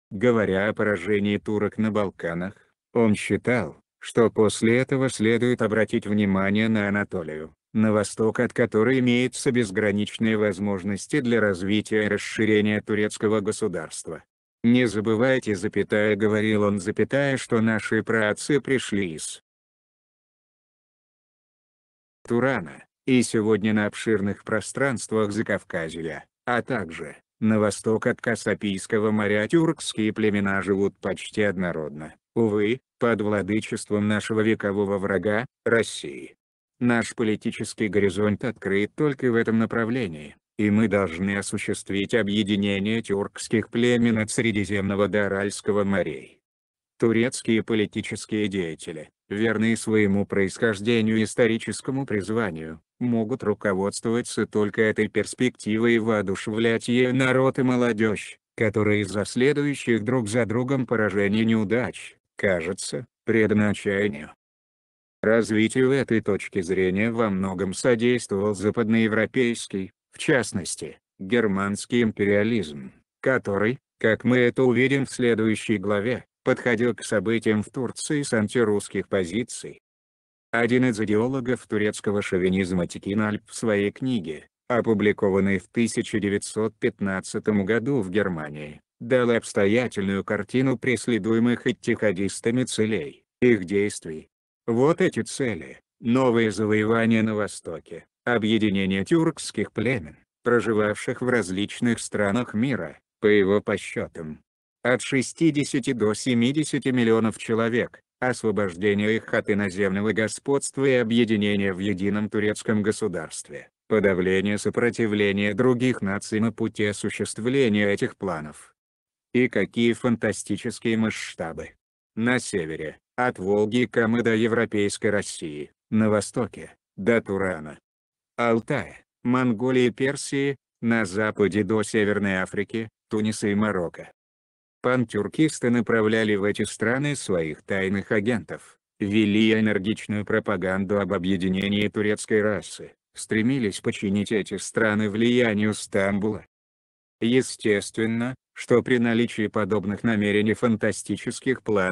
Говоря о поражении турок на Балканах, он считал, что после этого следует обратить внимание на Анатолию, на восток от которой имеются безграничные возможности для развития и расширения турецкого государства. Не забывайте запятая говорил он запятая что наши праотцы пришли из Турана, и сегодня на обширных пространствах Закавказья, а также, на восток от Каспийского моря тюркские племена живут почти однородно, увы, под владычеством нашего векового врага, России. Наш политический горизонт открыт только в этом направлении, и мы должны осуществить объединение тюркских племен от Средиземного до Аральского морей. Турецкие политические деятели, верные своему происхождению и историческому призванию, могут руководствоваться только этой перспективой и воодушевлять ее народ и молодежь, которые из-за следующих друг за другом поражений неудач, кажется, предан отчаянию. Развитию этой точки зрения во многом содействовал западноевропейский, в частности, германский империализм, который, как мы это увидим в следующей главе, подходил к событиям в Турции с антирусских позиций. Один из идеологов турецкого шовинизма Тикин Альп в своей книге, опубликованной в 1915 году в Германии, дал обстоятельную картину преследуемых иттихадистами целей, их действий, вот эти цели, новые завоевания на Востоке, объединение тюркских племен, проживавших в различных странах мира, по его подсчетам. От 60 до 70 миллионов человек, освобождение их от иноземного господства и объединение в едином турецком государстве, подавление сопротивления других наций на пути осуществления этих планов. И какие фантастические масштабы! На севере, от Волги и Камы до Европейской России, на востоке, до Турана, Алтая, Монголии и Персии, на западе до Северной Африки, Туниса и Марокко. Пантюркисты направляли в эти страны своих тайных агентов, вели энергичную пропаганду об объединении турецкой расы, стремились починить эти страны влиянию Стамбула. Естественно, что при наличии подобных намерений фантастических планов